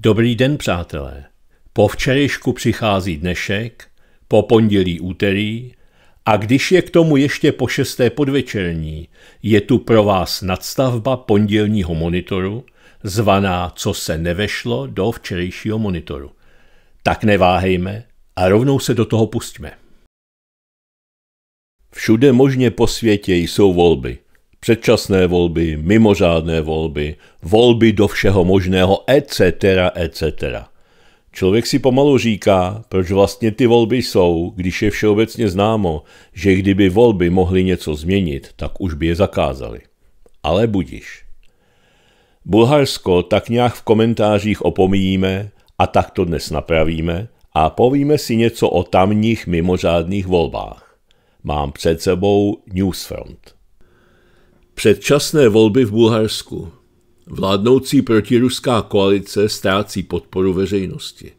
Dobrý den, přátelé. Po včerejšku přichází dnešek, po pondělí úterý a když je k tomu ještě po šesté podvečerní, je tu pro vás nadstavba pondělního monitoru, zvaná Co se nevešlo do včerejšího monitoru. Tak neváhejme a rovnou se do toho pustíme. Všude možně po světě jsou volby – předčasné volby, mimořádné volby, volby do všeho možného, etc., etc. Člověk si pomalu říká, proč vlastně ty volby jsou, když je všeobecně známo, že kdyby volby mohly něco změnit, tak už by je zakázali. Ale budiš. Bulharsko tak nějak v komentářích opomíjíme a tak to dnes napravíme a povíme si něco o tamních mimořádných volbách. Mám před sebou Newsfront. Předčasné volby v Bulharsku. Vládnoucí protiruská koalice ztrácí podporu veřejnosti.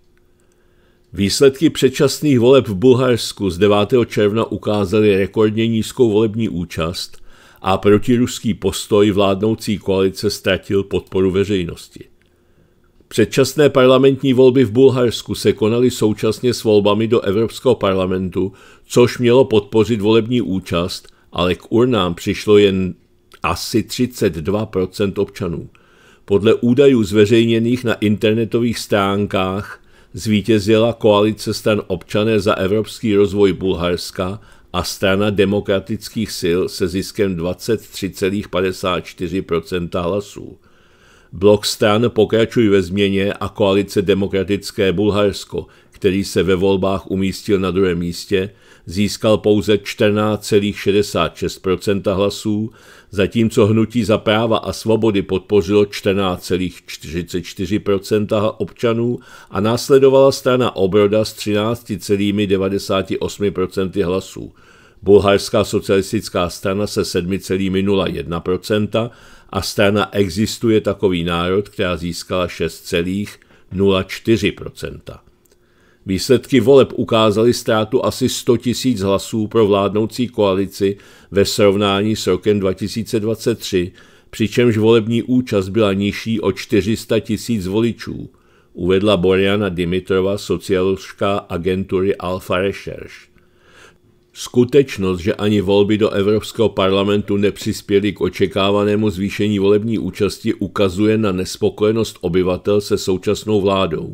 Výsledky předčasných voleb v Bulharsku z 9. června ukázaly rekordně nízkou volební účast a protiruský postoj vládnoucí koalice ztratil podporu veřejnosti. Předčasné parlamentní volby v Bulharsku se konaly současně s volbami do Evropského parlamentu, což mělo podpořit volební účast, ale k urnám přišlo jen asi 32% občanů. Podle údajů zveřejněných na internetových stránkách zvítězila koalice stan občané za evropský rozvoj Bulharska a strana demokratických sil se ziskem 23,54% hlasů. Blok stran pokračují ve změně a koalice demokratické Bulharsko, který se ve volbách umístil na druhém místě, získal pouze 14,66 hlasů, zatímco hnutí za práva a svobody podpořilo 14,44 občanů a následovala strana Obroda s 13,98 hlasů. Bulharská socialistická strana se 7,01 a strana Existuje takový národ, která získala 6,04%. Výsledky voleb ukázaly ztrátu asi 100 000 hlasů pro vládnoucí koalici ve srovnání s rokem 2023, přičemž volební účast byla nižší o 400 000 voličů, uvedla Borjana Dimitrova, socioložka agentury Alfa Research. Skutečnost, že ani volby do Evropského parlamentu nepřispěly k očekávanému zvýšení volební účasti, ukazuje na nespokojenost obyvatel se současnou vládou.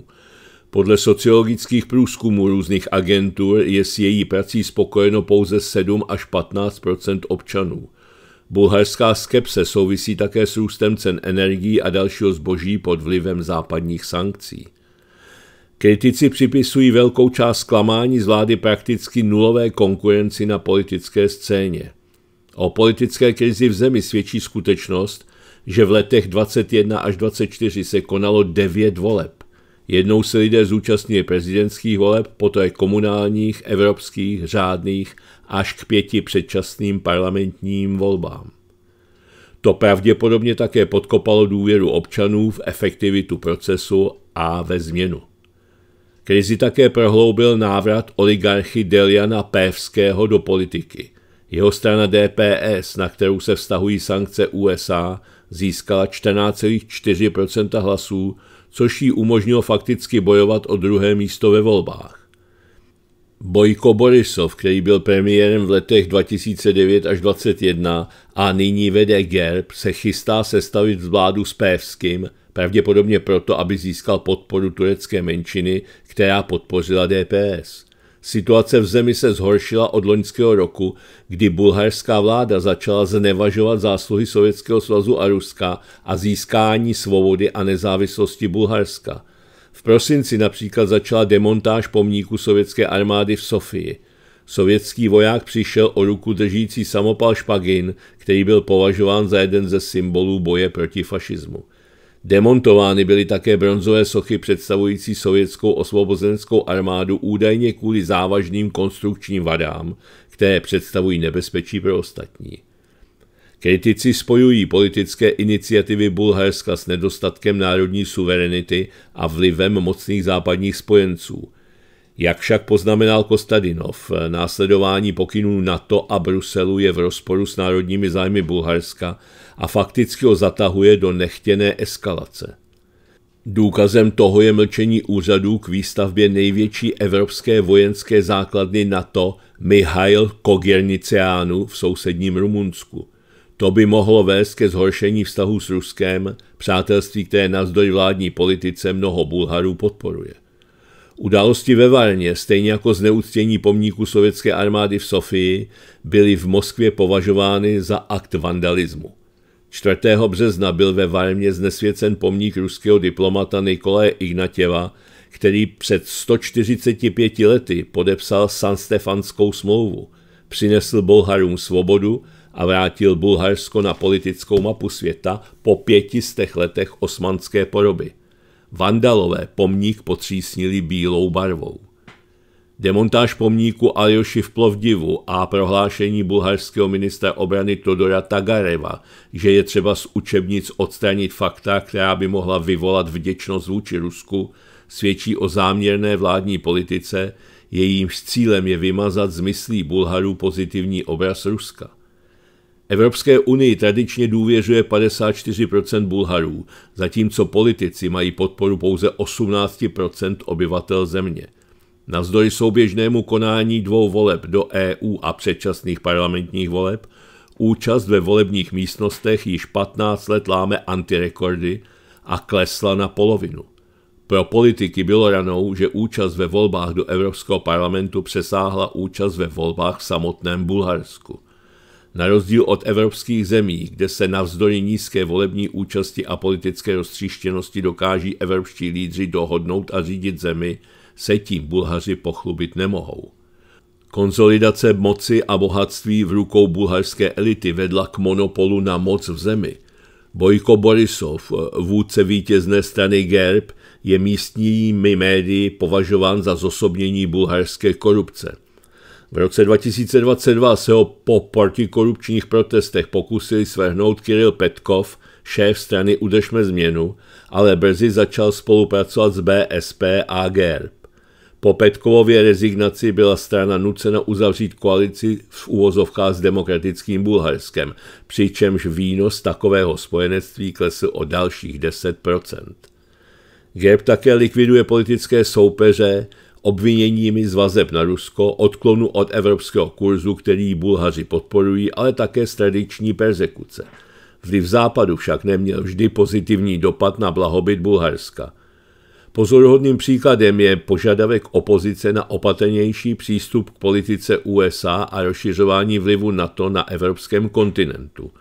Podle sociologických průzkumů různých agentur je s její prací spokojeno pouze 7 až 15 občanů. Bulharská skepse souvisí také s růstem cen energií a dalšího zboží pod vlivem západních sankcí. Kritici připisují velkou část zklamání z vlády prakticky nulové konkurenci na politické scéně. O politické krizi v zemi svědčí skutečnost, že v letech 21 až 24 se konalo devět voleb. Jednou se lidé zúčastnili prezidentských voleb, poté komunálních, evropských, řádných až k pěti předčasným parlamentním volbám. To pravděpodobně také podkopalo důvěru občanů v efektivitu procesu a ve změnu. Krizi také prohloubil návrat oligarchy Deliana Pévského do politiky. Jeho strana DPS, na kterou se vztahují sankce USA, získala 14,4 hlasů, což jí umožnilo fakticky bojovat o druhé místo ve volbách. Bojko Borisov, který byl premiérem v letech 2009 až 2021 a nyní vede GERB, se chystá sestavit vládu s Pévským, pravděpodobně proto, aby získal podporu turecké menšiny, která podpořila DPS. Situace v zemi se zhoršila od loňského roku, kdy bulharská vláda začala znevažovat zásluhy Sovětského svazu a Ruska a získání svobody a nezávislosti Bulharska. V prosinci například začala demontáž pomníku sovětské armády v Sofii. Sovětský voják přišel o ruku držící samopal Špagin, který byl považován za jeden ze symbolů boje proti fašismu. Demontovány byly také bronzové sochy představující sovětskou osvobozenskou armádu údajně kvůli závažným konstrukčním vadám, které představují nebezpečí pro ostatní. Kritici spojují politické iniciativy Bulharska s nedostatkem národní suverenity a vlivem mocných západních spojenců. Jak však poznamenal Kostadinov, následování pokynů NATO a Bruselu je v rozporu s národními zájmy Bulharska a fakticky ho zatahuje do nechtěné eskalace. Důkazem toho je mlčení úřadů k výstavbě největší evropské vojenské základny NATO Mihail Kogerniceanu v sousedním Rumunsku. To by mohlo vést ke zhoršení vztahu s Ruskem, přátelství, které navzdory vládní politice mnoho Bulharů podporuje. Události ve Varně, stejně jako zneuctění pomníku sovětské armády v Sofii, byly v Moskvě považovány za akt vandalismu. 4. března byl ve Varmě znesvěcen pomník ruského diplomata Nikolaje Ignatěva, který před 145 lety podepsal Sanstefanskou smlouvu, přinesl Bulharům svobodu a vrátil Bulharsko na politickou mapu světa po pětistech letech osmanské poroby. Vandalové pomník potřísnili bílou barvou. Demontáž pomníku Aljoši v Plovdivu a prohlášení bulharského ministra obrany Todora Tagareva, že je třeba z učebnic odstranit fakta, která by mohla vyvolat vděčnost vůči Rusku, svědčí o záměrné vládní politice, jejímž cílem je vymazat z myslí Bulharů pozitivní obraz Ruska. Evropské unii tradičně důvěřuje 54% Bulharů, zatímco politici mají podporu pouze 18% obyvatel země – Navzdory souběžnému konání dvou voleb do EU a předčasných parlamentních voleb, účast ve volebních místnostech již 15 let láme antirekordy a klesla na polovinu. Pro politiky bylo ranou, že účast ve volbách do Evropského parlamentu přesáhla účast ve volbách v samotném Bulharsku. Na rozdíl od evropských zemí, kde se navzdory nízké volební účasti a politické roztříštěnosti dokáží evropští lídři dohodnout a řídit zemi, se tím Bulhaři pochlubit nemohou. Konzolidace moci a bohatství v rukou bulharské elity vedla k monopolu na moc v zemi. Bojko Borisov, vůdce vítězné strany GERB, je místními médii považován za zosobnění bulharské korupce. V roce 2022 se ho po protikorupčních protestech pokusili svrhnout Kiril Petkov, šéf strany Udešme změnu, ale brzy začal spolupracovat s BSP a GERB. Po Petkovově rezignaci byla strana nucena uzavřít koalici v úvozovkách s demokratickým Bulharskem, přičemž výnos takového spojenectví klesl o dalších 10%. GEP také likviduje politické soupeře obviněními z vazeb na Rusko, odklonu od evropského kurzu, který Bulhaři podporují, ale také z tradiční persekuce. Vliv západu však neměl vždy pozitivní dopad na blahobyt Bulharska – Pozoruhodným příkladem je požadavek opozice na opatrnější přístup k politice USA a rozšiřování vlivu NATO na evropském kontinentu.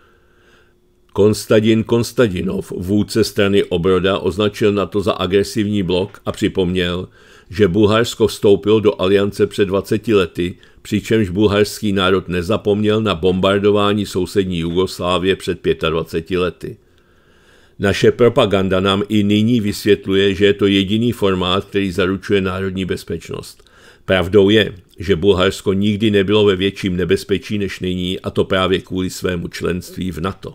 Konstadin Konstadinov, vůdce strany Obroda, označil NATO za agresivní blok a připomněl, že Bulharsko vstoupilo do aliance před 20 lety, přičemž bulharský národ nezapomněl na bombardování sousední Jugoslávie před 25 lety. Naše propaganda nám i nyní vysvětluje, že je to jediný formát, který zaručuje národní bezpečnost. Pravdou je, že Bulharsko nikdy nebylo ve větším nebezpečí než nyní, a to právě kvůli svému členství v NATO.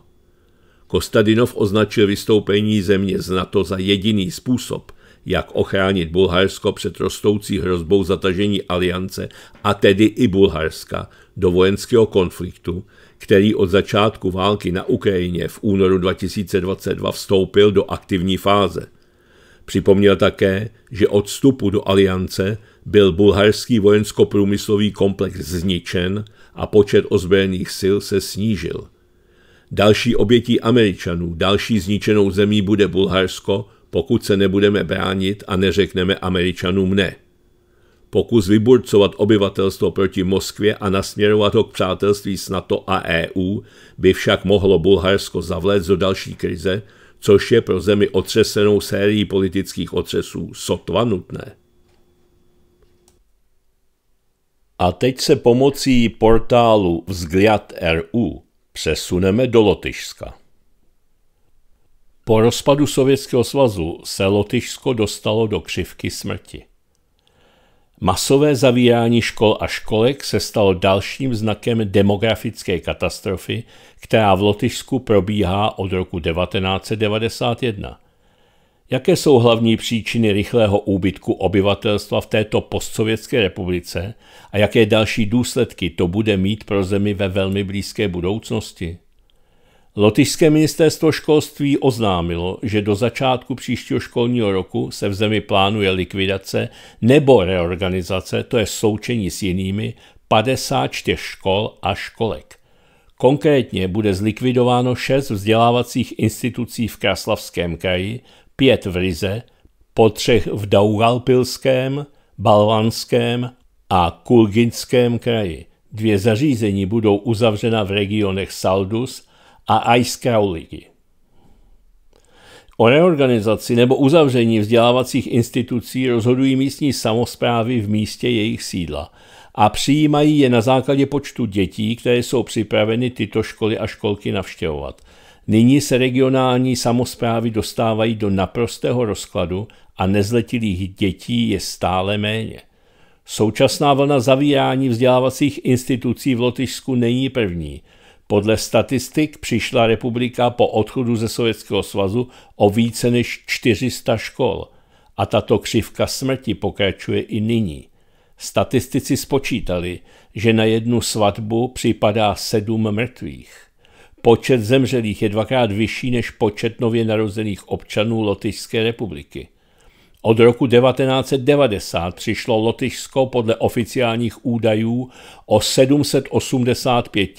Kostadinov označil vystoupení země z NATO za jediný způsob, jak ochránit Bulharsko před rostoucí hrozbou zatažení aliance a tedy i Bulharska do vojenského konfliktu, který od začátku války na Ukrajině v únoru 2022 vstoupil do aktivní fáze. Připomněl také, že od vstupu do aliance byl bulharský vojensko-průmyslový komplex zničen a počet ozbrojených sil se snížil. Další obětí Američanů, další zničenou zemí bude Bulharsko, pokud se nebudeme bránit a neřekneme Američanům ne pokus vyburcovat obyvatelstvo proti Moskvě a nasměrovat ho k přátelství s NATO a EU by však mohlo Bulharsko zavléct do další krize, což je pro zemi otřesenou sérií politických otřesů sotva nutné. A teď se pomocí portálu Vzgliad RU přesuneme do Lotyšska. Po rozpadu Sovětského svazu se Lotyšsko dostalo do křivky smrti. Masové zavírání škol a školek se stalo dalším znakem demografické katastrofy, která v Lotyšsku probíhá od roku 1991. Jaké jsou hlavní příčiny rychlého úbytku obyvatelstva v této postsovětské republice a jaké další důsledky to bude mít pro zemi ve velmi blízké budoucnosti? Lotyšské ministerstvo školství oznámilo, že do začátku příštího školního roku se v zemi plánuje likvidace nebo reorganizace, to je součení s jinými, 54 škol a školek. Konkrétně bude zlikvidováno 6 vzdělávacích institucí v Kraslavském kraji, 5 v Rize, po třech v Daugalpilském, Balvanském a Kulginském kraji. Dvě zařízení budou uzavřena v regionech Saldus a z ligy. O reorganizaci nebo uzavření vzdělávacích institucí rozhodují místní samozprávy v místě jejich sídla a přijímají je na základě počtu dětí, které jsou připraveny tyto školy a školky navštěvovat. Nyní se regionální samozprávy dostávají do naprostého rozkladu a nezletilých dětí je stále méně. Současná vlna zavírání vzdělávacích institucí v Lotyšsku není první – podle statistik přišla republika po odchodu ze Sovětského svazu o více než 400 škol a tato křivka smrti pokračuje i nyní. Statistici spočítali, že na jednu svatbu připadá sedm mrtvých. Počet zemřelých je dvakrát vyšší než počet nově narozených občanů Lotyšské republiky – od roku 1990 přišlo Lotyšsko podle oficiálních údajů o 785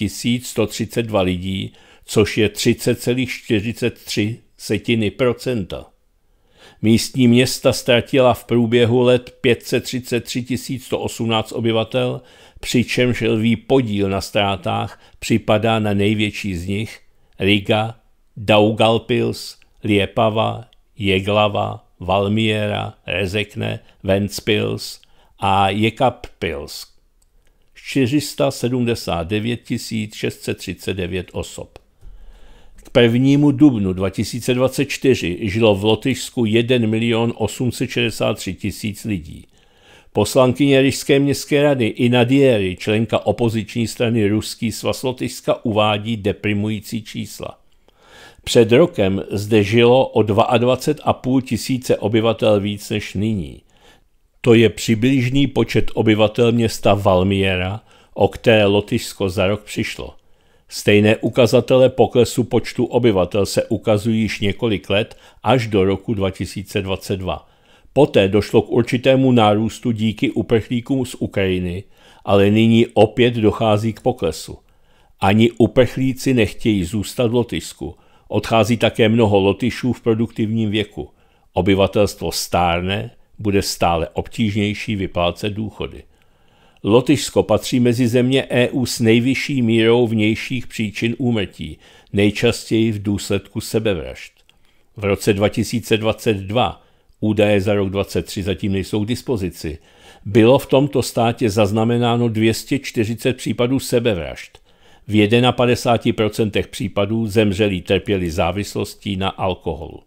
132 lidí, což je 30,43 Místní města ztratila v průběhu let 533 118 obyvatel, přičemž lví podíl na ztrátách připadá na největší z nich Riga, Daugalpils, Liepava, Jeglava, Valmiera, Rezekne, Ventspils a Jekabpils. 479 639 osob. K 1. dubnu 2024 žilo v Lotyšsku 1 863 tisíc lidí. Poslankyně Ryšské městské rady Ina Diery, členka opoziční strany Ruský svaz Lotyšska, uvádí deprimující čísla. Před rokem zde žilo o 22,5 tisíce obyvatel víc než nyní. To je přibližný počet obyvatel města Valmiera, o které Lotyšsko za rok přišlo. Stejné ukazatele poklesu počtu obyvatel se ukazují již několik let až do roku 2022. Poté došlo k určitému nárůstu díky uprchlíkům z Ukrajiny, ale nyní opět dochází k poklesu. Ani uprchlíci nechtějí zůstat v Lotyšsku Odchází také mnoho lotyšů v produktivním věku. Obyvatelstvo stárne, bude stále obtížnější vyplácet důchody. Lotyšsko patří mezi země EU s nejvyšší mírou vnějších příčin úmrtí, nejčastěji v důsledku sebevražd. V roce 2022, údaje za rok 2023 zatím nejsou k dispozici, bylo v tomto státě zaznamenáno 240 případů sebevražd, v 51% případů zemřelí trpěli závislostí na alkoholu.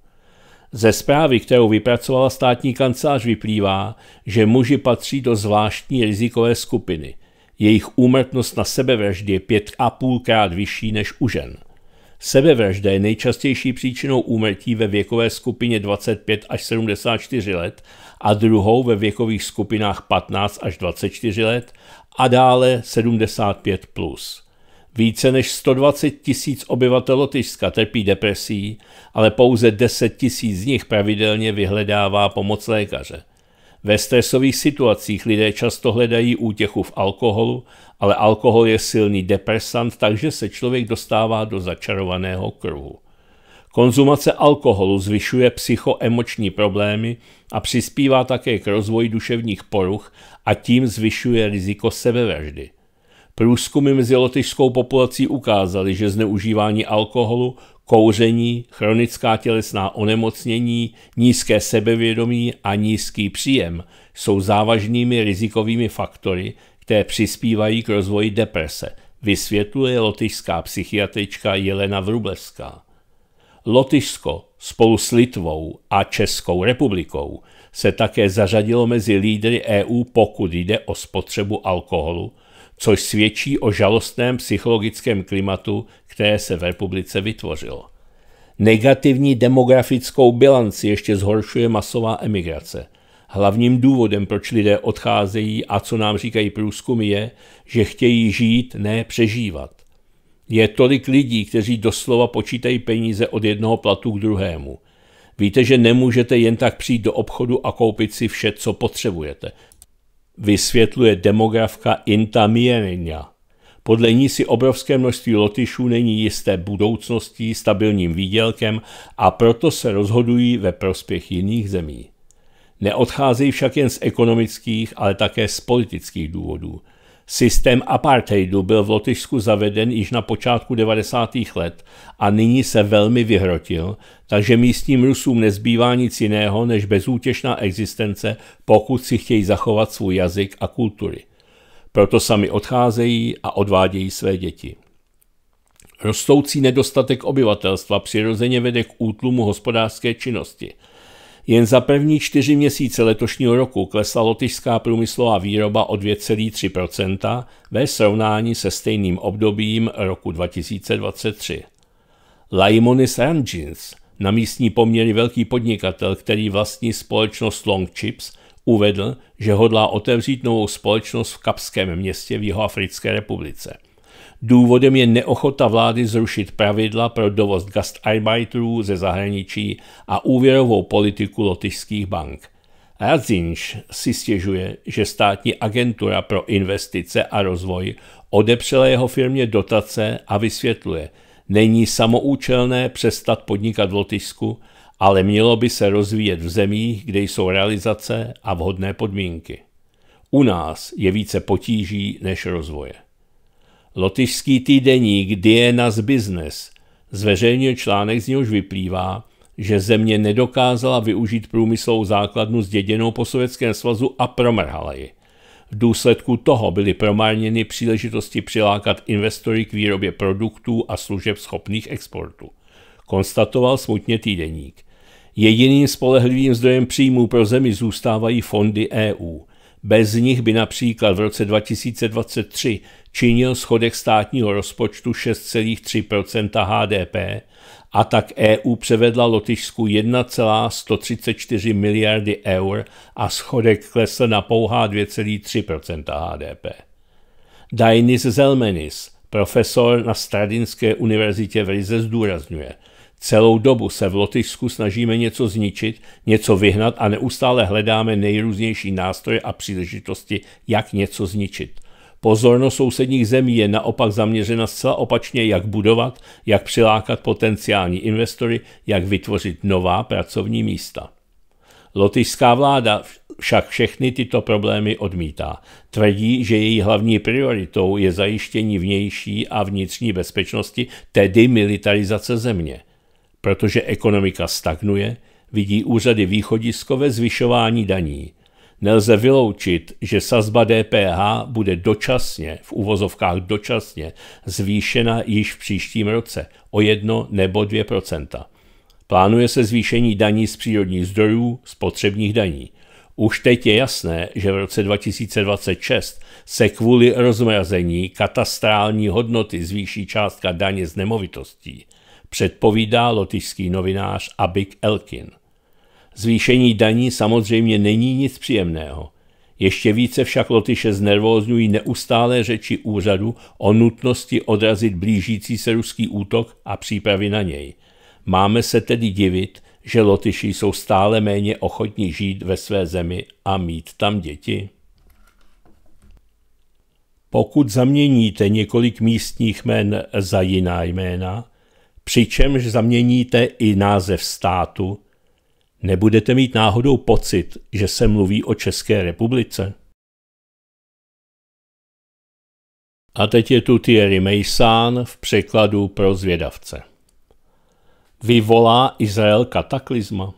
Ze zprávy, kterou vypracovala státní kancelář, vyplývá, že muži patří do zvláštní rizikové skupiny. Jejich úmrtnost na sebevraždě je pět a půlkrát vyšší než u žen. Sebevražda je nejčastější příčinou úmrtí ve věkové skupině 25 až 74 let a druhou ve věkových skupinách 15 až 24 let a dále 75 plus. Více než 120 tisíc obyvatel Lotyšska trpí depresí, ale pouze 10 tisíc z nich pravidelně vyhledává pomoc lékaře. Ve stresových situacích lidé často hledají útěchu v alkoholu, ale alkohol je silný depresant, takže se člověk dostává do začarovaného kruhu. Konzumace alkoholu zvyšuje psychoemoční problémy a přispívá také k rozvoji duševních poruch a tím zvyšuje riziko sebevraždy. Průzkumy mezi lotyšskou populací ukázaly, že zneužívání alkoholu, kouření, chronická tělesná onemocnění, nízké sebevědomí a nízký příjem jsou závažnými rizikovými faktory, které přispívají k rozvoji deprese, vysvětluje lotyšská psychiatrička Jelena Vrubleská. Lotyšsko spolu s Litvou a Českou republikou se také zařadilo mezi lídry EU, pokud jde o spotřebu alkoholu, což svědčí o žalostném psychologickém klimatu, které se v republice vytvořilo. Negativní demografickou bilanci ještě zhoršuje masová emigrace. Hlavním důvodem, proč lidé odcházejí a co nám říkají průzkumy, je, že chtějí žít, ne přežívat. Je tolik lidí, kteří doslova počítají peníze od jednoho platu k druhému. Víte, že nemůžete jen tak přijít do obchodu a koupit si vše, co potřebujete vysvětluje demografka Inta Mierina. Podle ní si obrovské množství lotyšů není jisté budoucností, stabilním výdělkem a proto se rozhodují ve prospěch jiných zemí. Neodcházejí však jen z ekonomických, ale také z politických důvodů – Systém apartheidu byl v Lotyšsku zaveden již na počátku 90. let a nyní se velmi vyhrotil, takže místním Rusům nezbývá nic jiného než bezútěšná existence, pokud si chtějí zachovat svůj jazyk a kultury. Proto sami odcházejí a odvádějí své děti. Rostoucí nedostatek obyvatelstva přirozeně vede k útlumu hospodářské činnosti – jen za první čtyři měsíce letošního roku klesla lotyšská průmyslová výroba o 2,3 ve srovnání se stejným obdobím roku 2023. Laimonis Rangins, na místní poměry velký podnikatel, který vlastní společnost Long Chips, uvedl, že hodlá otevřít novou společnost v Kapském městě v Jihoafrické republice. Důvodem je neochota vlády zrušit pravidla pro dovoz gastarbeiterů ze zahraničí a úvěrovou politiku lotyšských bank. Radzinš si stěžuje, že státní agentura pro investice a rozvoj odepřela jeho firmě dotace a vysvětluje, není samoučelné přestat podnikat v Lotyšsku, ale mělo by se rozvíjet v zemích, kde jsou realizace a vhodné podmínky. U nás je více potíží než rozvoje. Lotyšský týdeník Dienas Business zveřejnil článek, z něhož vyplývá, že země nedokázala využít průmyslovou základnu zděděnou po Sovětském svazu a promrhala ji. V důsledku toho byly promarněny příležitosti přilákat investory k výrobě produktů a služeb schopných exportu. Konstatoval smutně týdeník. Jediným spolehlivým zdrojem příjmů pro zemi zůstávají fondy EU – bez nich by například v roce 2023 činil schodek státního rozpočtu 6,3 HDP a tak EU převedla Lotyšsku 1,134 miliardy eur a schodek klesl na pouhá 2,3 HDP. Dainis Zelmenis, profesor na Stradinské univerzitě v Rize, zdůrazňuje – Celou dobu se v Lotyšsku snažíme něco zničit, něco vyhnat a neustále hledáme nejrůznější nástroje a příležitosti, jak něco zničit. Pozornost sousedních zemí je naopak zaměřena zcela opačně, jak budovat, jak přilákat potenciální investory, jak vytvořit nová pracovní místa. Lotyšská vláda však všechny tyto problémy odmítá. Tvrdí, že její hlavní prioritou je zajištění vnější a vnitřní bezpečnosti, tedy militarizace země – Protože ekonomika stagnuje, vidí úřady východisko ve zvyšování daní. Nelze vyloučit, že sazba DPH bude dočasně, v uvozovkách dočasně, zvýšena již v příštím roce o 1 nebo 2 Plánuje se zvýšení daní z přírodních zdrojů, spotřebních daní. Už teď je jasné, že v roce 2026 se kvůli rozmrazení katastrální hodnoty zvýší částka daně z nemovitostí předpovídá lotyšský novinář Abik Elkin. Zvýšení daní samozřejmě není nic příjemného. Ještě více však Lotyše znervózňují neustálé řeči úřadu o nutnosti odrazit blížící se ruský útok a přípravy na něj. Máme se tedy divit, že Lotyši jsou stále méně ochotní žít ve své zemi a mít tam děti? Pokud zaměníte několik místních jmen za jiná jména, přičemž zaměníte i název státu, nebudete mít náhodou pocit, že se mluví o České republice? A teď je tu Thierry Mason v překladu pro zvědavce. Vyvolá Izrael kataklizma.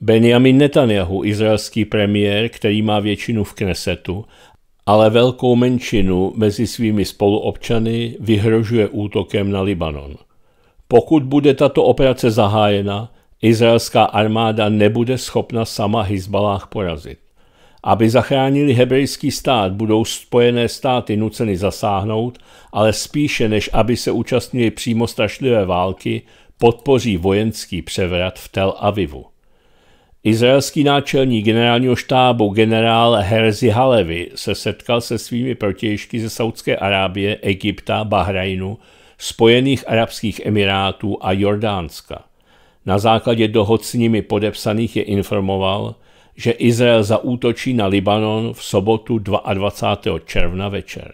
Benjamin Netanyahu, izraelský premiér, který má většinu v Knesetu, ale velkou menšinu mezi svými spoluobčany vyhrožuje útokem na Libanon – pokud bude tato operace zahájena, izraelská armáda nebude schopna sama Hizbalách porazit. Aby zachránili hebrejský stát, budou spojené státy nuceny zasáhnout, ale spíše než aby se účastnili přímo strašlivé války, podpoří vojenský převrat v Tel Avivu. Izraelský náčelník generálního štábu generál Herzi Halevi se setkal se svými protějšky ze Saudské Arábie, Egypta, Bahrajnu, Spojených Arabských Emirátů a Jordánska. Na základě dohod s nimi podepsaných je informoval, že Izrael zaútočí na Libanon v sobotu 22. června večer.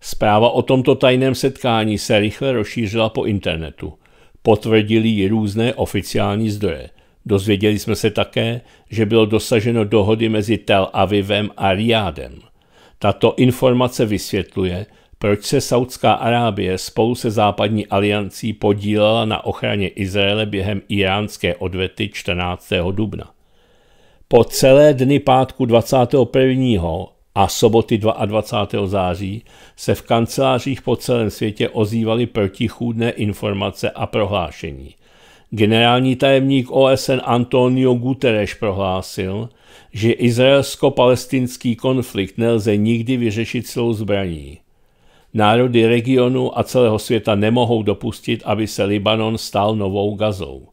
Zpráva o tomto tajném setkání se rychle rozšířila po internetu. Potvrdili ji různé oficiální zdroje. Dozvěděli jsme se také, že bylo dosaženo dohody mezi Tel Avivem a Riádem. Tato informace vysvětluje, proč se Saudská Arábie spolu se západní aliancí podílela na ochraně Izraele během iránské odvety 14. dubna. Po celé dny pátku 21. a soboty 22. září se v kancelářích po celém světě ozývaly protichůdné informace a prohlášení. Generální tajemník OSN Antonio Guterres prohlásil, že izraelsko-palestinský konflikt nelze nikdy vyřešit silou zbraní – Národy regionu a celého světa nemohou dopustit, aby se Libanon stal novou gazou.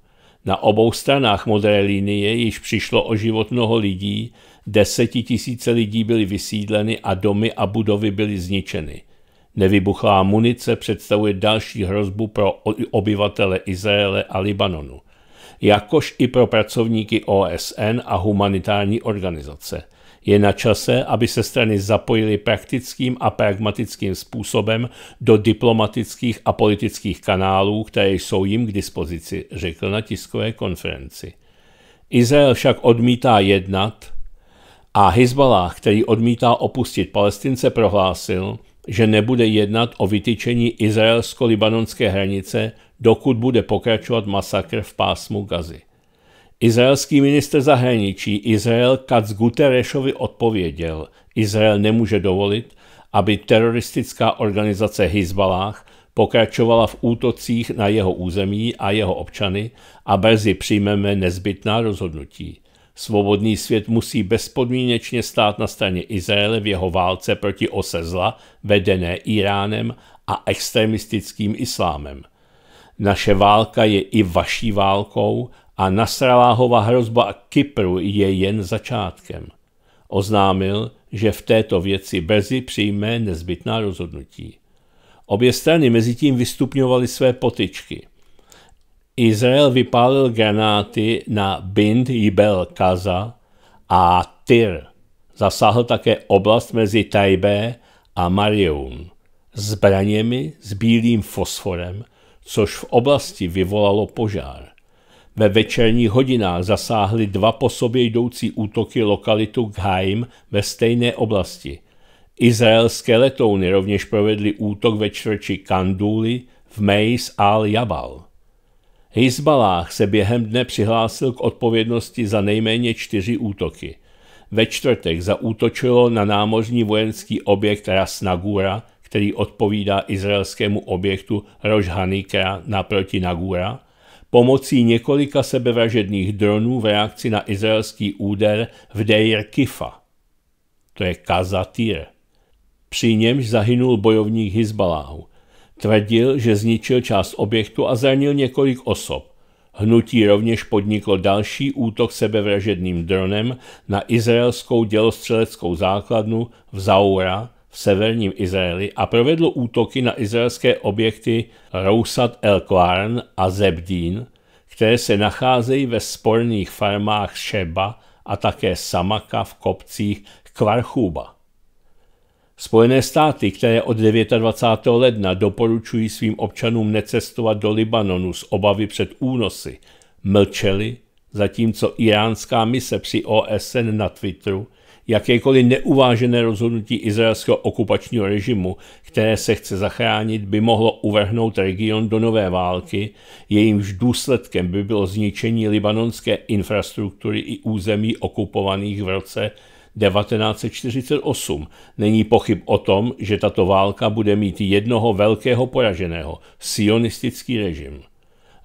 Na obou stranách modré linie již přišlo o život mnoho lidí, desetitisíce lidí byly vysídleny a domy a budovy byly zničeny. Nevybuchlá munice představuje další hrozbu pro obyvatele Izraele a Libanonu, jakož i pro pracovníky OSN a humanitární organizace – je na čase, aby se strany zapojily praktickým a pragmatickým způsobem do diplomatických a politických kanálů, které jsou jim k dispozici, řekl na tiskové konferenci. Izrael však odmítá jednat a Hezbollah, který odmítá opustit Palestince, prohlásil, že nebude jednat o vytyčení izraelsko-libanonské hranice, dokud bude pokračovat masakr v pásmu Gazy. Izraelský minister zahraničí Izrael Katz Guterešovi odpověděl, Izrael nemůže dovolit, aby teroristická organizace Hezbalah pokračovala v útocích na jeho území a jeho občany a brzy přijmeme nezbytná rozhodnutí. Svobodný svět musí bezpodmínečně stát na straně Izraele v jeho válce proti osezla vedené Iránem a extremistickým islámem. Naše válka je i vaší válkou a Nasraláhova hrozba Kypru je jen začátkem. Oznámil, že v této věci brzy přijme nezbytná rozhodnutí. Obě strany mezitím vystupňovaly své potyčky. Izrael vypálil granáty na Bind Jibel Kaza a Tyr. Zasáhl také oblast mezi Tajbé a Marium zbraněmi s bílým fosforem, což v oblasti vyvolalo požár. Ve večerních hodinách zasáhly dva po sobě jdoucí útoky lokalitu Ghaim ve stejné oblasti. Izraelské letouny rovněž provedly útok ve čtvrči Kanduli v Meis al-Jabal. Hezbalah se během dne přihlásil k odpovědnosti za nejméně čtyři útoky. Ve čtvrtek zaútočilo na námořní vojenský objekt Rasnagura, který odpovídá izraelskému objektu Rožhanikra naproti Nagura – pomocí několika sebevražedných dronů v reakci na izraelský úder v Deir Kifa, to je Kazatir. Při němž zahynul bojovník Hizbaláhu. Tvrdil, že zničil část objektu a zranil několik osob. Hnutí rovněž podniklo další útok sebevražedným dronem na izraelskou dělostřeleckou základnu v Zaura, v severním Izraeli a provedlo útoky na izraelské objekty Rousat El Kwarn a Zebdín, které se nacházejí ve sporných farmách Šeba a také Samaka v kopcích Kvarchuba. Spojené státy, které od 29. ledna doporučují svým občanům necestovat do Libanonu z obavy před únosy, mlčely, zatímco iránská mise při OSN na Twitteru – Jakékoliv neuvážené rozhodnutí izraelského okupačního režimu, které se chce zachránit, by mohlo uvrhnout region do nové války, jejímž důsledkem by bylo zničení libanonské infrastruktury i území okupovaných v roce 1948. Není pochyb o tom, že tato válka bude mít jednoho velkého poraženého – sionistický režim.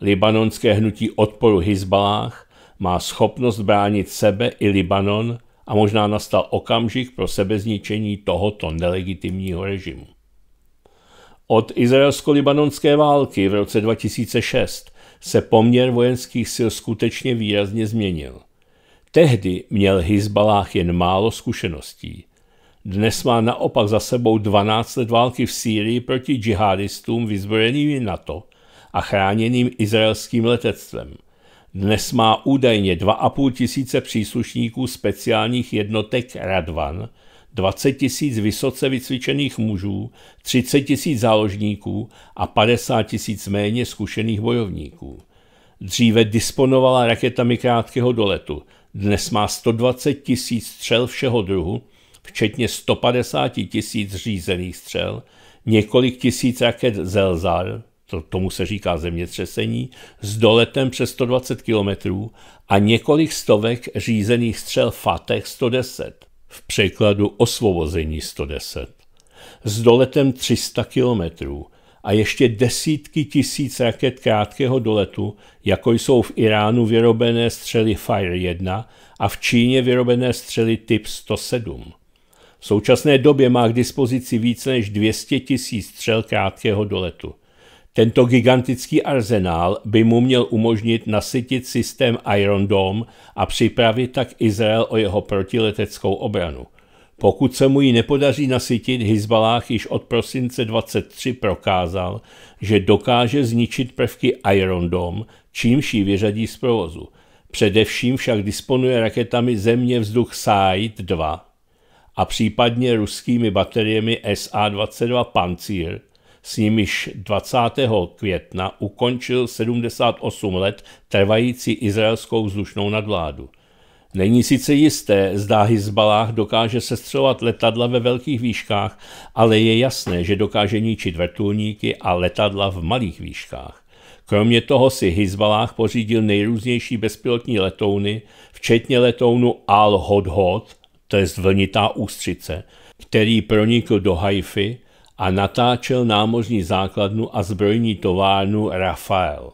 Libanonské hnutí odporu Hizbalách má schopnost bránit sebe i Libanon a možná nastal okamžik pro sebezničení tohoto nelegitimního režimu. Od izraelsko-libanonské války v roce 2006 se poměr vojenských sil skutečně výrazně změnil. Tehdy měl Hezbalah jen málo zkušeností. Dnes má naopak za sebou 12 let války v Sýrii proti džihadistům vyzbrojenými NATO a chráněným izraelským letectvem – dnes má údajně 2,5 tisíce příslušníků speciálních jednotek Radvan, 20 tisíc vysoce vycvičených mužů, 30 tisíc záložníků a 50 tisíc méně zkušených bojovníků. Dříve disponovala raketami krátkého doletu, dnes má 120 tisíc střel všeho druhu, včetně 150 tisíc řízených střel, několik tisíc raket Zelzar, to, tomu se říká zemětřesení, s doletem přes 120 km a několik stovek řízených střel FATECH 110, v překladu osvobození 110, s doletem 300 km a ještě desítky tisíc raket krátkého doletu, jako jsou v Iránu vyrobené střely Fire 1 a v Číně vyrobené střely typ 107. V současné době má k dispozici více než 200 tisíc střel krátkého doletu – tento gigantický arzenál by mu měl umožnit nasytit systém Iron Dome a připravit tak Izrael o jeho protileteckou obranu. Pokud se mu ji nepodaří nasytit, Hizbalách již od prosince 23 prokázal, že dokáže zničit prvky Iron Dome, čímž ji vyřadí z provozu. Především však disponuje raketami země vzduch Sight 2 a případně ruskými bateriemi SA-22 Pancír, s nimiž 20. května ukončil 78 let trvající izraelskou vzdušnou nadvládu. Není sice jisté, zdá Hizbalách dokáže sestřelovat letadla ve velkých výškách, ale je jasné, že dokáže ničit vrtulníky a letadla v malých výškách. Kromě toho si Hizbalách pořídil nejrůznější bezpilotní letouny, včetně letounu Al-Hodhod, to je vlnitá ústřice, který pronikl do Haify a natáčel námořní základnu a zbrojní továrnu Rafael,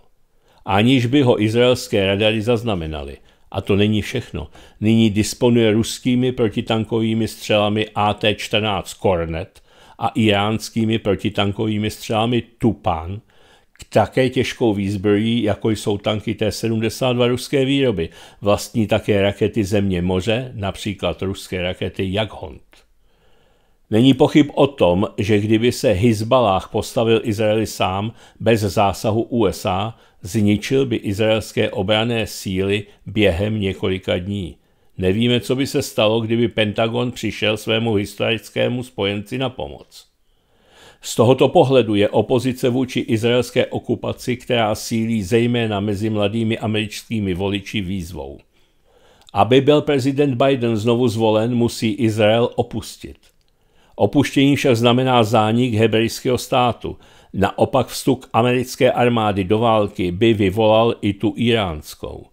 aniž by ho izraelské radary zaznamenaly. A to není všechno. Nyní disponuje ruskými protitankovými střelami AT-14 Kornet a iránskými protitankovými střelami Tupan, k také těžkou výzbrojí, jako jsou tanky T-72 ruské výroby. Vlastní také rakety země moře, například ruské rakety Jaghont. Není pochyb o tom, že kdyby se Hizbalách postavil Izraeli sám bez zásahu USA, zničil by izraelské obrané síly během několika dní. Nevíme, co by se stalo, kdyby Pentagon přišel svému historickému spojenci na pomoc. Z tohoto pohledu je opozice vůči izraelské okupaci, která sílí zejména mezi mladými americkými voliči výzvou. Aby byl prezident Biden znovu zvolen, musí Izrael opustit. Opuštění však znamená zánik hebrejského státu. Naopak vstup americké armády do války by vyvolal i tu iránskou.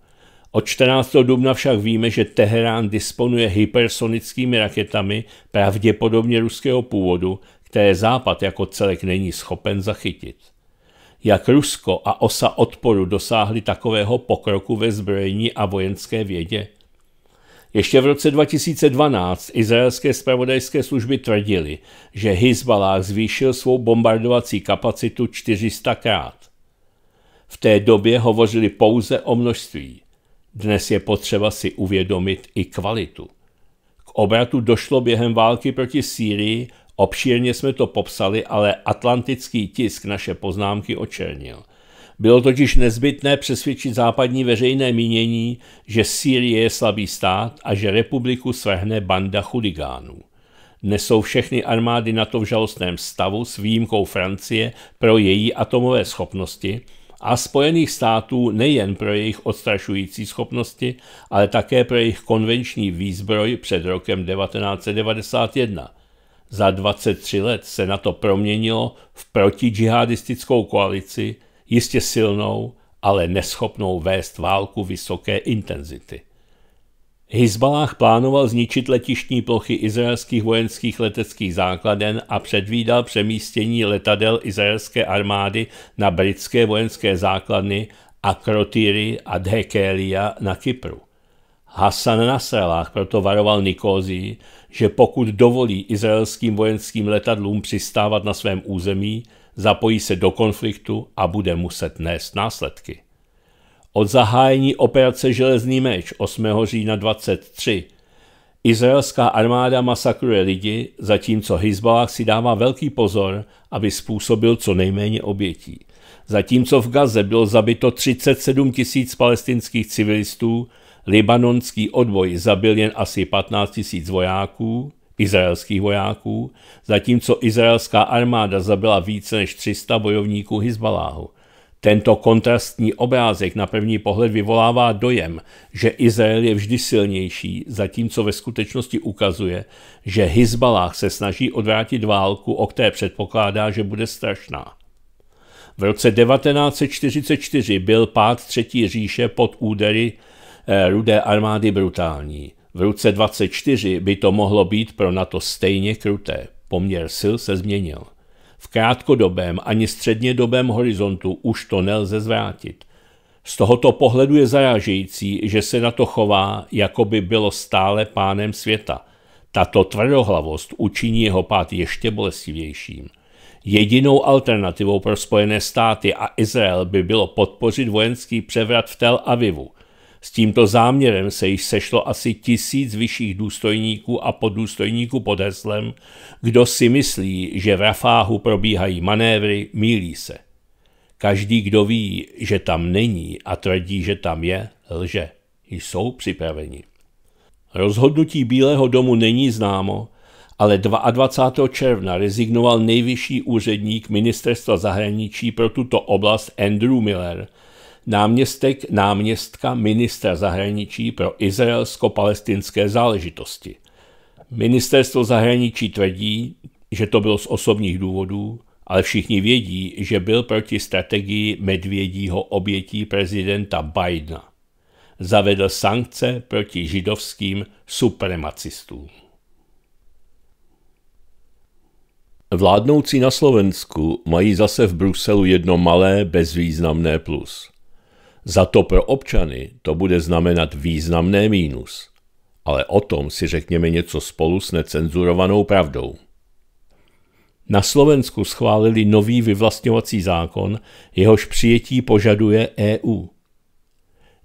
Od 14. dubna však víme, že Teherán disponuje hypersonickými raketami pravděpodobně ruského původu, které Západ jako celek není schopen zachytit. Jak Rusko a osa odporu dosáhly takového pokroku ve zbrojení a vojenské vědě? Ještě v roce 2012 izraelské spravodajské služby tvrdili, že Hezbalah zvýšil svou bombardovací kapacitu 400krát. V té době hovořili pouze o množství. Dnes je potřeba si uvědomit i kvalitu. K obratu došlo během války proti Sýrii, obšírně jsme to popsali, ale atlantický tisk naše poznámky očernil. Bylo totiž nezbytné přesvědčit západní veřejné mínění, že Sýrie je slabý stát a že republiku svrhne banda chuligánů. Dnes jsou všechny armády to v žalostném stavu s výjimkou Francie pro její atomové schopnosti a Spojených států nejen pro jejich odstrašující schopnosti, ale také pro jejich konvenční výzbroj před rokem 1991 za 23 let se na to proměnilo v protidžihadistickou koalici, jistě silnou, ale neschopnou vést válku vysoké intenzity. Hizbalách plánoval zničit letištní plochy izraelských vojenských leteckých základen a předvídal přemístění letadel izraelské armády na britské vojenské základny a Krotýry a Dhekelia na Kypru. Hassan Nasrallah proto varoval Nikozii, že pokud dovolí izraelským vojenským letadlům přistávat na svém území, zapojí se do konfliktu a bude muset nést následky. Od zahájení operace Železný meč 8. října 23 izraelská armáda masakruje lidi, zatímco Hezbollah si dává velký pozor, aby způsobil co nejméně obětí. Zatímco v Gaze bylo zabito 37 tisíc palestinských civilistů, libanonský odboj zabil jen asi 15 tisíc vojáků, izraelských vojáků, zatímco izraelská armáda zabila více než 300 bojovníků Hezbaláhu. Tento kontrastní obrázek na první pohled vyvolává dojem, že Izrael je vždy silnější, zatímco ve skutečnosti ukazuje, že Hizbalách se snaží odvrátit válku, o které předpokládá, že bude strašná. V roce 1944 byl pád Třetí říše pod údery eh, rudé armády brutální. V roce 24 by to mohlo být pro NATO stejně kruté. Poměr sil se změnil. V krátkodobém ani střednědobém horizontu už to nelze zvrátit. Z tohoto pohledu je zarážející, že se na to chová, jako by bylo stále pánem světa. Tato tvrdohlavost učiní jeho pád ještě bolestivějším. Jedinou alternativou pro Spojené státy a Izrael by bylo podpořit vojenský převrat v Tel Avivu – s tímto záměrem se již sešlo asi tisíc vyšších důstojníků a podůstojníků pod heslem, kdo si myslí, že v Rafáhu probíhají manévry, mílí se. Každý, kdo ví, že tam není a tvrdí, že tam je, lže. Jsou připraveni. Rozhodnutí Bílého domu není známo, ale 22. června rezignoval nejvyšší úředník ministerstva zahraničí pro tuto oblast Andrew Miller – náměstek náměstka ministra zahraničí pro izraelsko-palestinské záležitosti. Ministerstvo zahraničí tvrdí, že to bylo z osobních důvodů, ale všichni vědí, že byl proti strategii medvědího obětí prezidenta Bidena. Zavedl sankce proti židovským supremacistům. Vládnoucí na Slovensku mají zase v Bruselu jedno malé bezvýznamné plus. Za to pro občany to bude znamenat významné mínus. Ale o tom si řekněme něco spolu s necenzurovanou pravdou. Na Slovensku schválili nový vyvlastňovací zákon, jehož přijetí požaduje EU.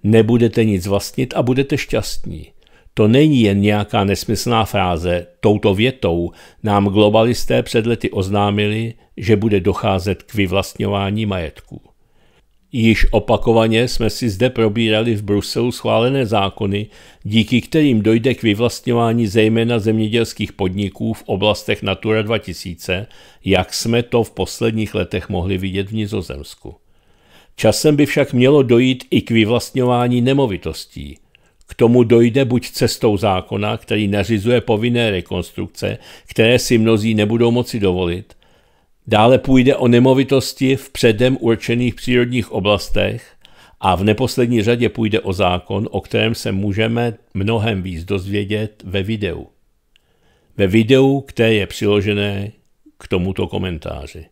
Nebudete nic vlastnit a budete šťastní. To není jen nějaká nesmyslná fráze, touto větou nám globalisté před lety oznámili, že bude docházet k vyvlastňování majetků. Již opakovaně jsme si zde probírali v Bruselu schválené zákony, díky kterým dojde k vyvlastňování zejména zemědělských podniků v oblastech Natura 2000, jak jsme to v posledních letech mohli vidět v Nizozemsku. Časem by však mělo dojít i k vyvlastňování nemovitostí. K tomu dojde buď cestou zákona, který nařizuje povinné rekonstrukce, které si mnozí nebudou moci dovolit, Dále půjde o nemovitosti v předem určených přírodních oblastech a v neposlední řadě půjde o zákon, o kterém se můžeme mnohem víc dozvědět ve videu. Ve videu, které je přiložené k tomuto komentáři.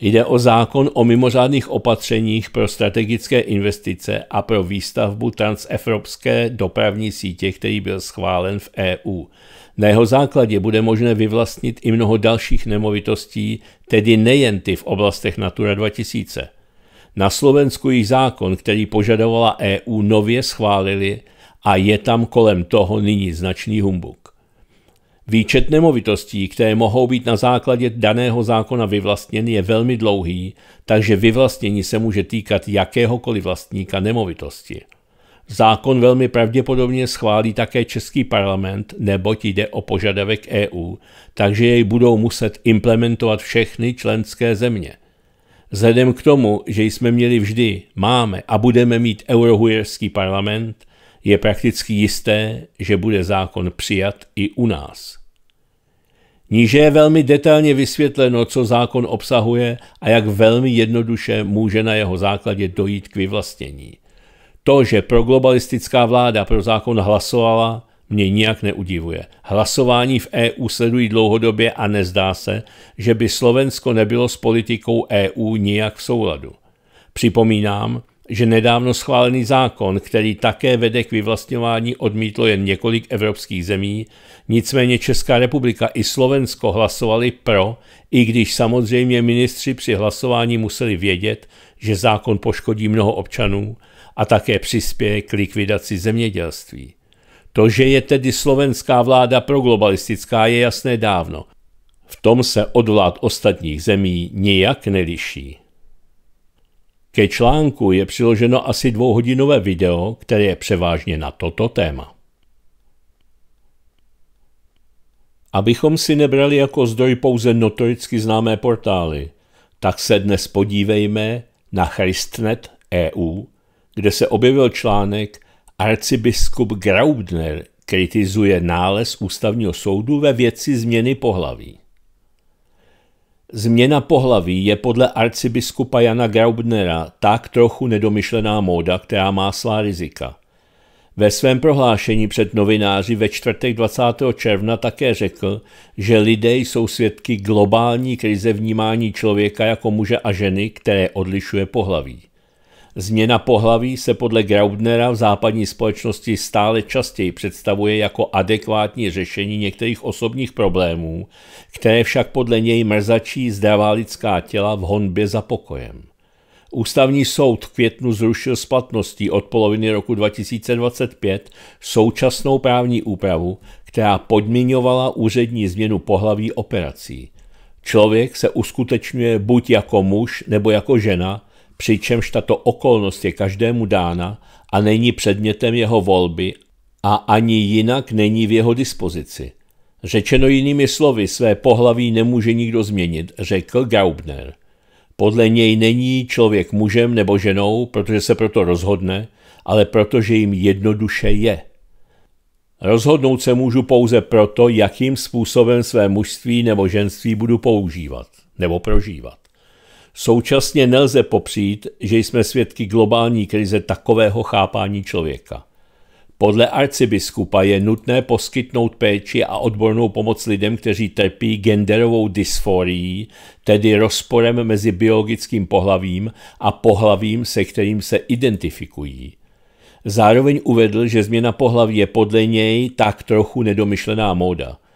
Jde o zákon o mimořádných opatřeních pro strategické investice a pro výstavbu transevropské dopravní sítě, který byl schválen v EU. Na jeho základě bude možné vyvlastnit i mnoho dalších nemovitostí, tedy nejen ty v oblastech Natura 2000. Na Slovensku jich zákon, který požadovala EU, nově schválili a je tam kolem toho nyní značný humbuk. Výčet nemovitostí, které mohou být na základě daného zákona vyvlastněn, je velmi dlouhý, takže vyvlastnění se může týkat jakéhokoliv vlastníka nemovitosti. Zákon velmi pravděpodobně schválí také Český parlament, neboť jde o požadavek EU, takže jej budou muset implementovat všechny členské země. Vzhledem k tomu, že jsme měli vždy, máme a budeme mít eurohujerský parlament, je prakticky jisté, že bude zákon přijat i u nás. Níže je velmi detailně vysvětleno, co zákon obsahuje a jak velmi jednoduše může na jeho základě dojít k vyvlastnění – to, že proglobalistická vláda pro zákon hlasovala, mě nijak neudivuje. Hlasování v EU sledují dlouhodobě a nezdá se, že by Slovensko nebylo s politikou EU nijak v souladu. Připomínám, že nedávno schválený zákon, který také vede k vyvlastňování, odmítlo jen několik evropských zemí, nicméně Česká republika i Slovensko hlasovali pro, i když samozřejmě ministři při hlasování museli vědět, že zákon poškodí mnoho občanů a také přispěje k likvidaci zemědělství. To, že je tedy slovenská vláda proglobalistická, je jasné dávno. V tom se od vlád ostatních zemí nijak neliší. Ke článku je přiloženo asi dvouhodinové video, které je převážně na toto téma. Abychom si nebrali jako zdroj pouze notoricky známé portály, tak se dnes podívejme na Christnet e kde se objevil článek Arcibiskup Graubner kritizuje nález ústavního soudu ve věci změny pohlaví. Změna pohlaví je podle arcibiskupa Jana Graubnera tak trochu nedomyšlená móda, která má svá rizika. Ve svém prohlášení před novináři ve čtvrtek 20. června také řekl, že lidé jsou svědky globální krize vnímání člověka jako muže a ženy, které odlišuje pohlaví. Změna pohlaví se podle Graubnera v západní společnosti stále častěji představuje jako adekvátní řešení některých osobních problémů, které však podle něj mrzačí zdravá lidská těla v honbě za pokojem. Ústavní soud v květnu zrušil s platností od poloviny roku 2025 současnou právní úpravu, která podmiňovala úřední změnu pohlaví operací. Člověk se uskutečňuje buď jako muž nebo jako žena – přičemž tato okolnost je každému dána a není předmětem jeho volby a ani jinak není v jeho dispozici. Řečeno jinými slovy, své pohlaví nemůže nikdo změnit, řekl Gaubner. Podle něj není člověk mužem nebo ženou, protože se proto rozhodne, ale protože jim jednoduše je. Rozhodnout se můžu pouze proto, jakým způsobem své mužství nebo ženství budu používat nebo prožívat. Současně nelze popřít, že jsme svědky globální krize takového chápání člověka. Podle arcibiskupa je nutné poskytnout péči a odbornou pomoc lidem, kteří trpí genderovou dysforií, tedy rozporem mezi biologickým pohlavím a pohlavím, se kterým se identifikují. Zároveň uvedl, že změna pohlaví je podle něj tak trochu nedomyšlená móda –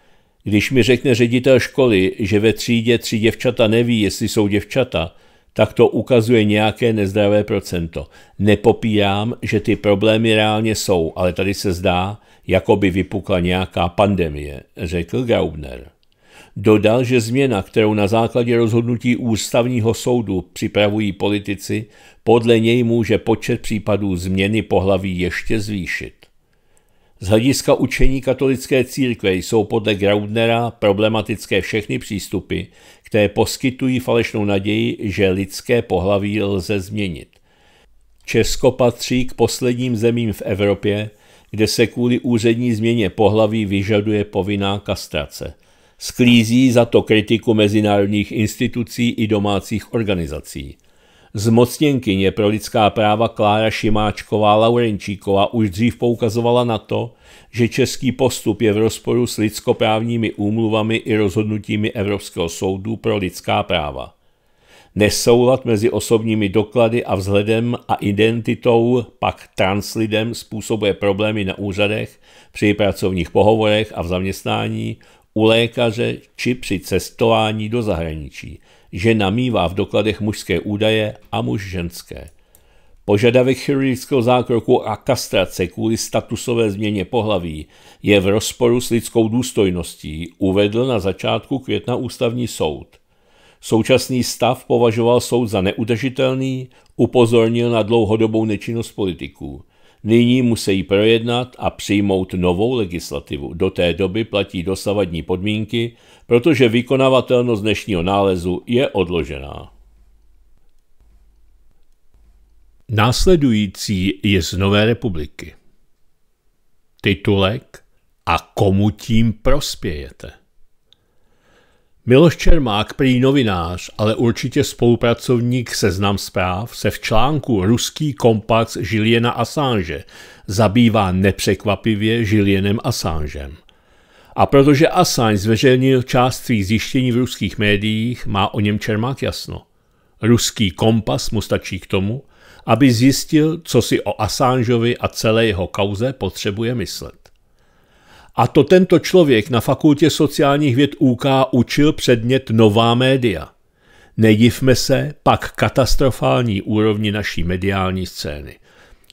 když mi řekne ředitel školy, že ve třídě tři děvčata neví, jestli jsou děvčata, tak to ukazuje nějaké nezdravé procento. Nepopírám, že ty problémy reálně jsou, ale tady se zdá, jako by vypukla nějaká pandemie, řekl Graubner. Dodal, že změna, kterou na základě rozhodnutí ústavního soudu připravují politici, podle něj může počet případů změny pohlaví ještě zvýšit. Z hlediska učení katolické církve jsou podle Graudnera problematické všechny přístupy, které poskytují falešnou naději, že lidské pohlaví lze změnit. Česko patří k posledním zemím v Evropě, kde se kvůli úřední změně pohlaví vyžaduje povinná kastrace. Sklízí za to kritiku mezinárodních institucí i domácích organizací. Zmocněnkyně pro lidská práva Klára Šimáčková Laurenčíková už dřív poukazovala na to, že český postup je v rozporu s lidskoprávními úmluvami i rozhodnutími Evropského soudu pro lidská práva. Nesoulad mezi osobními doklady a vzhledem a identitou pak translidem způsobuje problémy na úřadech, při pracovních pohovorech a v zaměstnání, u lékaře či při cestování do zahraničí. Žena mívá v dokladech mužské údaje a muž ženské. Požadavek chirurgického zákroku a kastrace kvůli statusové změně pohlaví je v rozporu s lidskou důstojností, uvedl na začátku května ústavní soud. Současný stav považoval soud za neudržitelný, upozornil na dlouhodobou nečinnost politiků. Nyní musí projednat a přijmout novou legislativu. Do té doby platí dosavadní podmínky, protože vykonavatelnost dnešního nálezu je odložená. Následující je z Nové republiky. Titulek a komu tím prospějete? Miloš Čermák, prý novinář, ale určitě spolupracovník Seznam zpráv, se v článku Ruský kompas Žiliena Assange zabývá nepřekvapivě Žilienem Assangem. A protože Assange zveřejnil část svých zjištění v ruských médiích, má o něm Čermák jasno. Ruský kompas mu stačí k tomu, aby zjistil, co si o Assangeovi a celé jeho kauze potřebuje myslet. A to tento člověk na Fakultě sociálních věd UK učil předmět nová média. Nedivme se pak katastrofální úrovni naší mediální scény.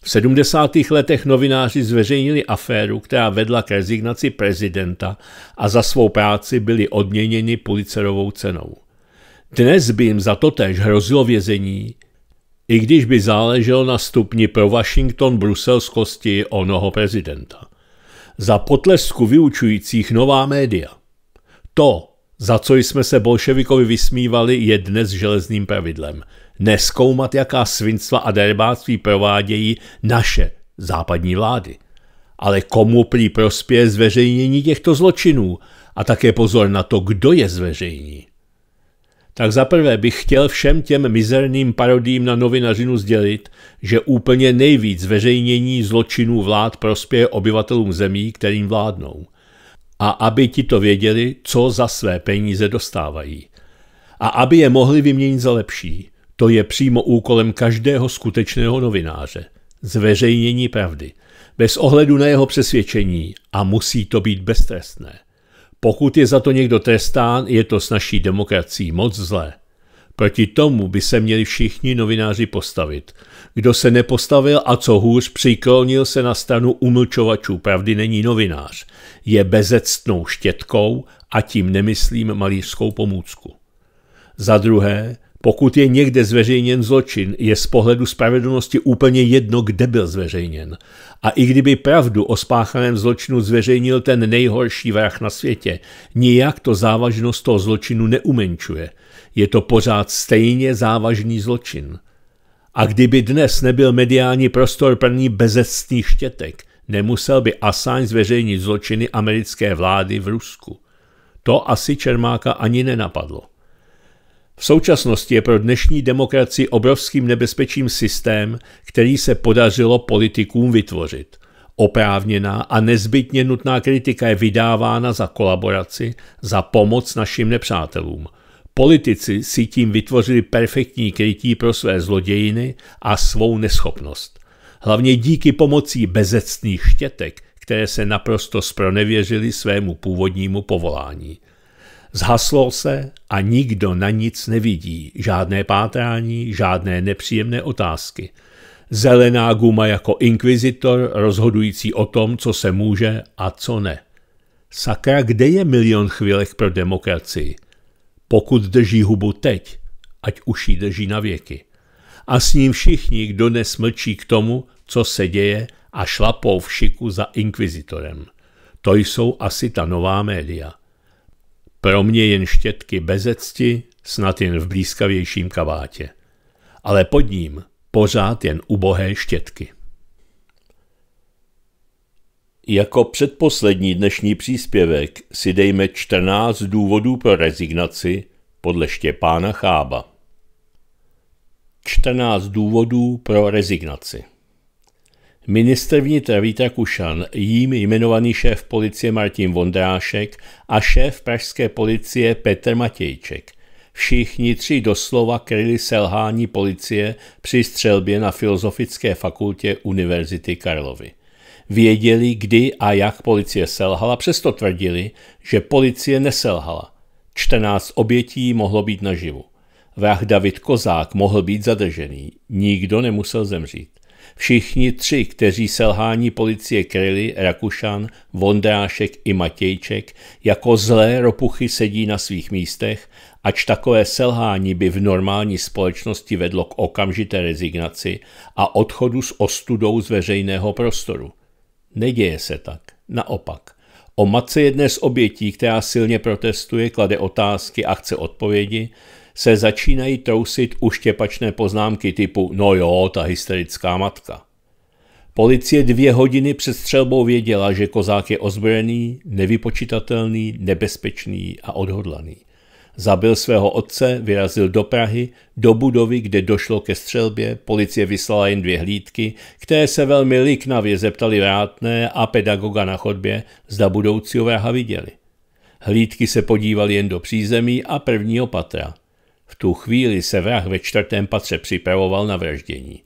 V 70. letech novináři zveřejnili aféru, která vedla k rezignaci prezidenta a za svou práci byli odměněni policerovou cenou. Dnes by jim za to tež hrozilo vězení, i když by záleželo na stupni pro Washington bruselskosti onoho prezidenta za potlesku vyučujících nová média. To, za co jsme se bolševikovi vysmívali, je dnes železným pravidlem. Neskoumat, jaká svinstva a derbáctví provádějí naše západní vlády. Ale komu prý prospěje zveřejnění těchto zločinů a také pozor na to, kdo je zveřejní tak zaprvé bych chtěl všem těm mizerným parodím na novinařinu sdělit, že úplně nejvíc zveřejnění zločinů vlád prospěje obyvatelům zemí, kterým vládnou. A aby ti to věděli, co za své peníze dostávají. A aby je mohli vyměnit za lepší. To je přímo úkolem každého skutečného novináře. Zveřejnění pravdy. Bez ohledu na jeho přesvědčení a musí to být beztrestné. Pokud je za to někdo trestán, je to s naší demokracií moc zlé. Proti tomu by se měli všichni novináři postavit. Kdo se nepostavil a co hůř, přiklonil se na stranu umlčovačů pravdy není novinář. Je bezectnou štětkou a tím nemyslím malířskou pomůcku. Za druhé, pokud je někde zveřejněn zločin, je z pohledu spravedlnosti úplně jedno, kde byl zveřejněn. A i kdyby pravdu o spáchaném zločinu zveřejnil ten nejhorší vrah na světě, nijak to závažnost toho zločinu neumenčuje. Je to pořád stejně závažný zločin. A kdyby dnes nebyl mediální prostor plný bezectných štětek, nemusel by Assange zveřejnit zločiny americké vlády v Rusku. To asi Čermáka ani nenapadlo. V současnosti je pro dnešní demokracii obrovským nebezpečím systém, který se podařilo politikům vytvořit. Oprávněná a nezbytně nutná kritika je vydávána za kolaboraci, za pomoc našim nepřátelům. Politici si tím vytvořili perfektní krytí pro své zlodějiny a svou neschopnost. Hlavně díky pomocí bezecných štětek, které se naprosto spronevěřili svému původnímu povolání. Zhaslo se a nikdo na nic nevidí, žádné pátrání, žádné nepříjemné otázky. Zelená guma jako inkvizitor rozhodující o tom, co se může a co ne. Sakra, kde je milion chvílek pro demokracii? Pokud drží hubu teď, ať už ji drží na věky. A s ním všichni, kdo nesmlčí k tomu, co se děje a šlapou v šiku za inkvizitorem. To jsou asi ta nová média. Pro mě jen štětky beze cti, snad jen v blízkavějším kavátě. Ale pod ním pořád jen ubohé štětky. Jako předposlední dnešní příspěvek si dejme 14 důvodů pro rezignaci podle Štěpána Chába. 14 důvodů pro rezignaci. Ministr vnitra Víta Kušan, jím jmenovaný šéf policie Martin Vondrášek a šéf pražské policie Petr Matějček. Všichni tři doslova kryli selhání policie při střelbě na Filozofické fakultě Univerzity Karlovy. Věděli, kdy a jak policie selhala, přesto tvrdili, že policie neselhala. 14 obětí mohlo být naživu. Vrah David Kozák mohl být zadržený. Nikdo nemusel zemřít. Všichni tři, kteří selhání policie kryli, Rakušan, Vondrášek i Matějček, jako zlé ropuchy sedí na svých místech, ač takové selhání by v normální společnosti vedlo k okamžité rezignaci a odchodu s ostudou z veřejného prostoru. Neděje se tak, naopak. O matce jedné z obětí, která silně protestuje, klade otázky a chce odpovědi, se začínají trousit uštěpačné poznámky typu no jo, ta hysterická matka. Policie dvě hodiny před střelbou věděla, že kozák je ozbrojený, nevypočitatelný, nebezpečný a odhodlaný. Zabil svého otce, vyrazil do Prahy, do budovy, kde došlo ke střelbě, policie vyslala jen dvě hlídky, které se velmi liknavě zeptali vrátné a pedagoga na chodbě, zda budoucího vraha viděli. Hlídky se podívali jen do přízemí a prvního patra. V tu chvíli se vrah ve čtvrtém patře připravoval na vraždění.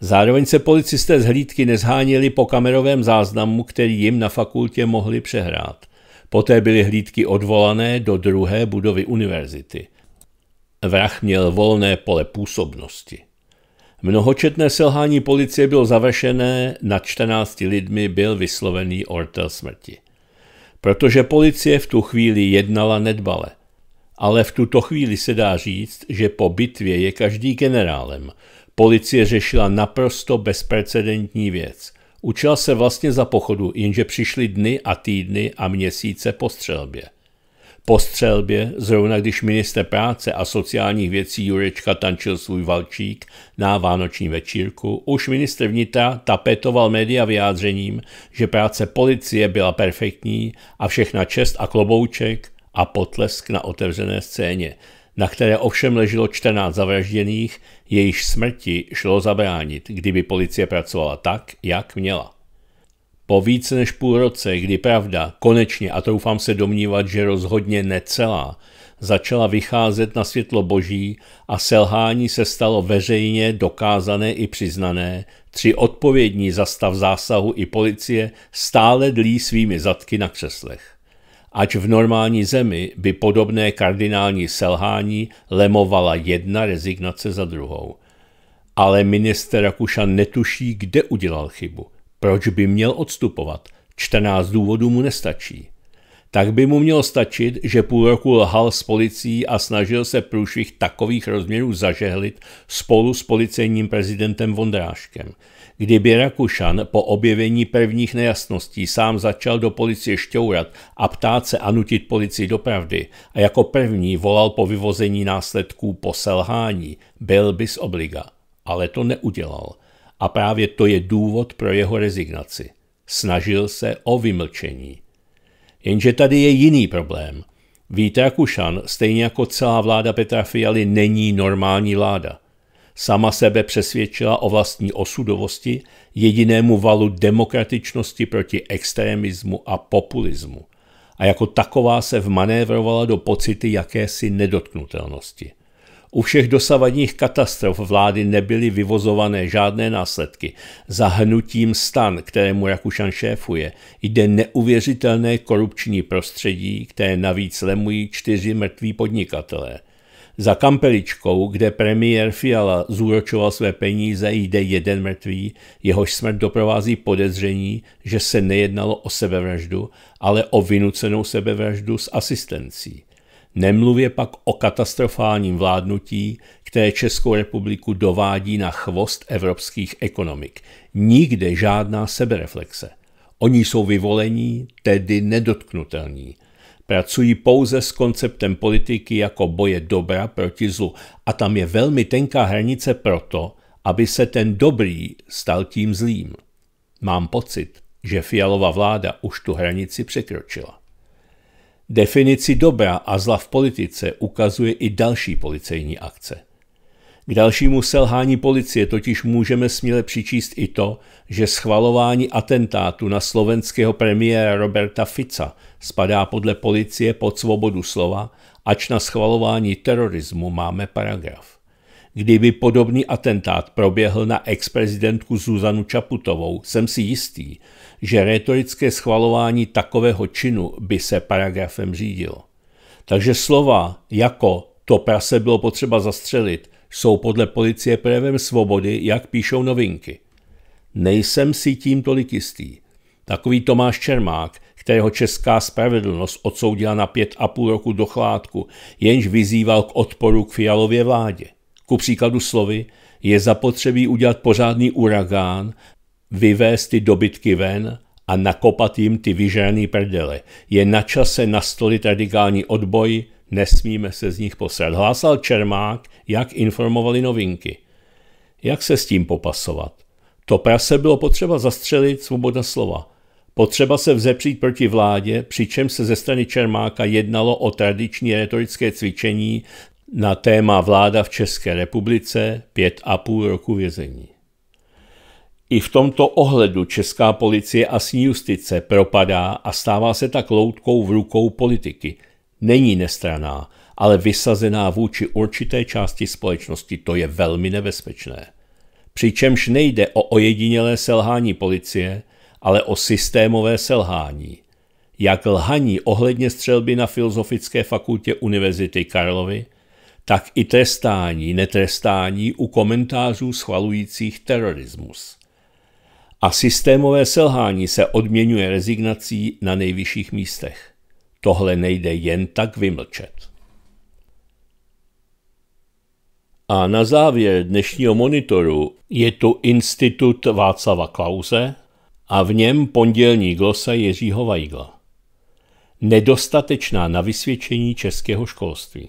Zároveň se policisté z hlídky nezháněli po kamerovém záznamu, který jim na fakultě mohli přehrát. Poté byly hlídky odvolané do druhé budovy univerzity. Vrah měl volné pole působnosti. Mnohočetné selhání policie bylo završené, na 14 lidmi byl vyslovený ortel smrti. Protože policie v tu chvíli jednala nedbale ale v tuto chvíli se dá říct, že po bitvě je každý generálem. Policie řešila naprosto bezprecedentní věc. Učila se vlastně za pochodu, jenže přišly dny a týdny a měsíce po střelbě. Po střelbě, zrovna když minister práce a sociálních věcí Jurečka tančil svůj valčík na vánoční večírku, už minister vnitra tapetoval média vyjádřením, že práce policie byla perfektní a všechna čest a klobouček, a potlesk na otevřené scéně, na které ovšem leželo 14 zavražděných, jejíž smrti šlo zabránit, kdyby policie pracovala tak, jak měla. Po více než půl roce, kdy pravda konečně, a troufám se domnívat, že rozhodně necelá, začala vycházet na světlo boží a selhání se stalo veřejně dokázané i přiznané, tři odpovědní za stav zásahu i policie stále dlí svými zadky na křeslech. Ač v normální zemi by podobné kardinální selhání lemovala jedna rezignace za druhou. Ale minister Rakušan netuší, kde udělal chybu. Proč by měl odstupovat? 14 důvodů mu nestačí. Tak by mu mělo stačit, že půl roku lhal s policií a snažil se průšvih takových rozměrů zažehlit spolu s policejním prezidentem Vondráškem – Kdyby Rakušan po objevení prvních nejasností sám začal do policie šťourat a ptát se a nutit policii do pravdy a jako první volal po vyvození následků po selhání, byl by z obliga. Ale to neudělal. A právě to je důvod pro jeho rezignaci. Snažil se o vymlčení. Jenže tady je jiný problém. Vít Rakušan, stejně jako celá vláda Petra Fialy, není normální vláda – Sama sebe přesvědčila o vlastní osudovosti, jedinému valu demokratičnosti proti extremismu a populismu. A jako taková se vmanévrovala do pocity jakési nedotknutelnosti. U všech dosavadních katastrof vlády nebyly vyvozované žádné následky. Za hnutím stan, kterému Rakušan šéfuje, jde neuvěřitelné korupční prostředí, které navíc lemují čtyři mrtví podnikatelé – za kampeličkou, kde premiér Fiala zúročoval své peníze, jde jeden mrtvý, jehož smrt doprovází podezření, že se nejednalo o sebevraždu, ale o vynucenou sebevraždu s asistencí. Nemluvě pak o katastrofálním vládnutí, které Českou republiku dovádí na chvost evropských ekonomik. Nikde žádná sebereflexe. Oni jsou vyvolení, tedy nedotknutelní. Pracují pouze s konceptem politiky jako boje dobra proti zlu a tam je velmi tenká hranice proto, aby se ten dobrý stal tím zlým. Mám pocit, že fialová vláda už tu hranici překročila. Definici dobra a zla v politice ukazuje i další policejní akce – k dalšímu selhání policie totiž můžeme směle přičíst i to, že schvalování atentátu na slovenského premiéra Roberta Fica spadá podle policie pod svobodu slova, ač na schvalování terorismu máme paragraf. Kdyby podobný atentát proběhl na ex-prezidentku Zuzanu Čaputovou, jsem si jistý, že retorické schvalování takového činu by se paragrafem řídilo. Takže slova jako to prase bylo potřeba zastřelit jsou podle policie prvem svobody, jak píšou novinky. Nejsem si tím tolik jistý. Takový Tomáš Čermák, kterého česká spravedlnost odsoudila na pět a půl roku do chládku, jenž vyzýval k odporu k fialově vládě. Ku příkladu slovy, je zapotřebí udělat pořádný uragán, vyvést ty dobytky ven a nakopat jim ty vyžraný prdele. Je na čase nastolit radikální odboj, Nesmíme se z nich posrat. Hlásal Čermák, jak informovali novinky. Jak se s tím popasovat? To prase bylo potřeba zastřelit svoboda slova. Potřeba se vzepřít proti vládě, přičem se ze strany Čermáka jednalo o tradiční retorické cvičení na téma vláda v České republice pět a půl roku vězení. I v tomto ohledu česká policie a s justice propadá a stává se tak loutkou v rukou politiky – není nestraná, ale vysazená vůči určité části společnosti, to je velmi nebezpečné. Přičemž nejde o ojedinělé selhání policie, ale o systémové selhání. Jak lhaní ohledně střelby na Filozofické fakultě Univerzity Karlovy, tak i trestání, netrestání u komentářů schvalujících terorismus. A systémové selhání se odměňuje rezignací na nejvyšších místech. Tohle nejde jen tak vymlčet. A na závěr dnešního monitoru je tu Institut Václava Klause a v něm pondělní glosa Jiřího Vajgla. Nedostatečná na vysvědčení českého školství.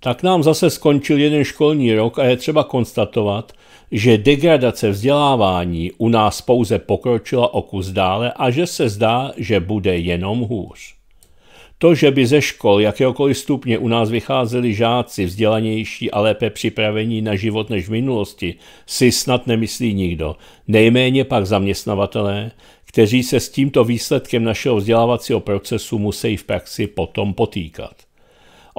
Tak nám zase skončil jeden školní rok a je třeba konstatovat, že degradace vzdělávání u nás pouze pokročila o kus dále a že se zdá, že bude jenom hůř. To, že by ze škol jakéhokoliv stupně u nás vycházeli žáci vzdělanější a lépe připravení na život než v minulosti, si snad nemyslí nikdo, nejméně pak zaměstnavatelé, kteří se s tímto výsledkem našeho vzdělávacího procesu musí v praxi potom potýkat.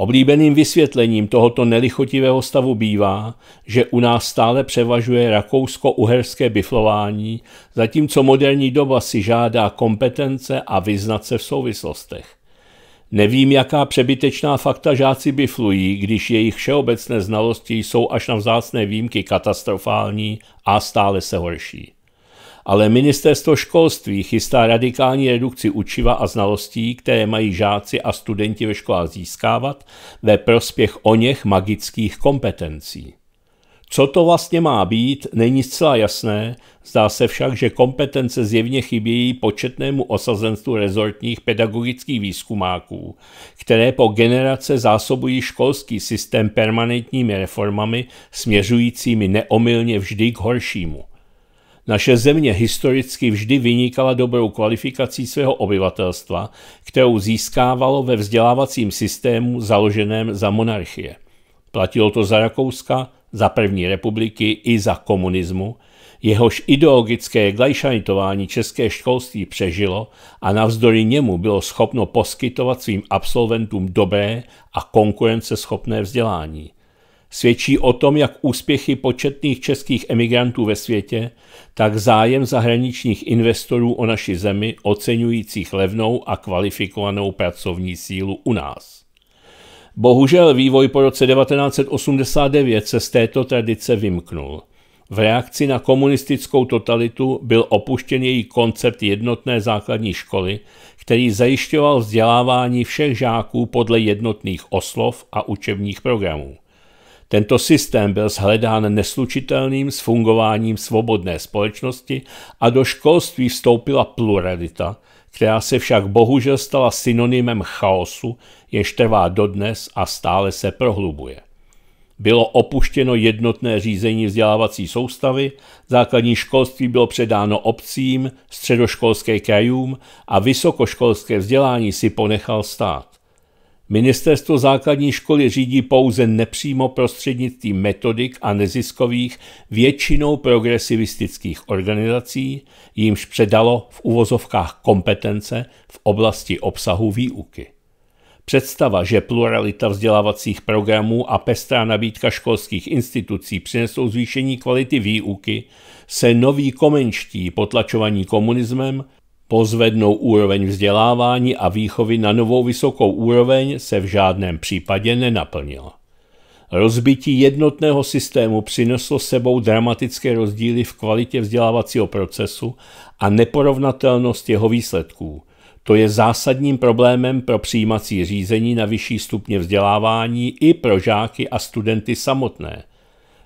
Oblíbeným vysvětlením tohoto nelichotivého stavu bývá, že u nás stále převažuje rakousko-uherské biflování, zatímco moderní doba si žádá kompetence a vyznat se v souvislostech. Nevím, jaká přebytečná fakta žáci biflují, když jejich všeobecné znalosti jsou až na vzácné výjimky katastrofální a stále se horší ale ministerstvo školství chystá radikální redukci učiva a znalostí, které mají žáci a studenti ve školách získávat ve prospěch o něch magických kompetencí. Co to vlastně má být, není zcela jasné, zdá se však, že kompetence zjevně chybějí početnému osazenstvu rezortních pedagogických výzkumáků, které po generace zásobují školský systém permanentními reformami směřujícími neomylně vždy k horšímu. Naše země historicky vždy vynikala dobrou kvalifikací svého obyvatelstva, kterou získávalo ve vzdělávacím systému založeném za monarchie. Platilo to za Rakouska, za první republiky i za komunismu, jehož ideologické glajšanitování české školství přežilo a navzdory němu bylo schopno poskytovat svým absolventům dobré a konkurenceschopné vzdělání – Svědčí o tom jak úspěchy početných českých emigrantů ve světě, tak zájem zahraničních investorů o naši zemi, oceňujících levnou a kvalifikovanou pracovní sílu u nás. Bohužel vývoj po roce 1989 se z této tradice vymknul. V reakci na komunistickou totalitu byl opuštěn její koncept jednotné základní školy, který zajišťoval vzdělávání všech žáků podle jednotných oslov a učebních programů. Tento systém byl shledán neslučitelným s fungováním svobodné společnosti a do školství vstoupila pluralita, která se však bohužel stala synonymem chaosu, jež trvá dodnes a stále se prohlubuje. Bylo opuštěno jednotné řízení vzdělávací soustavy, základní školství bylo předáno obcím, středoškolské krajům a vysokoškolské vzdělání si ponechal stát. Ministerstvo základní školy řídí pouze nepřímo prostřednictvím metodik a neziskových většinou progresivistických organizací, jimž předalo v uvozovkách kompetence v oblasti obsahu výuky. Představa, že pluralita vzdělávacích programů a pestrá nabídka školských institucí přinesou zvýšení kvality výuky, se noví komenští potlačovaní komunismem Pozvednou úroveň vzdělávání a výchovy na novou vysokou úroveň se v žádném případě nenaplnila. Rozbití jednotného systému přineslo sebou dramatické rozdíly v kvalitě vzdělávacího procesu a neporovnatelnost jeho výsledků. To je zásadním problémem pro přijímací řízení na vyšší stupně vzdělávání i pro žáky a studenty samotné.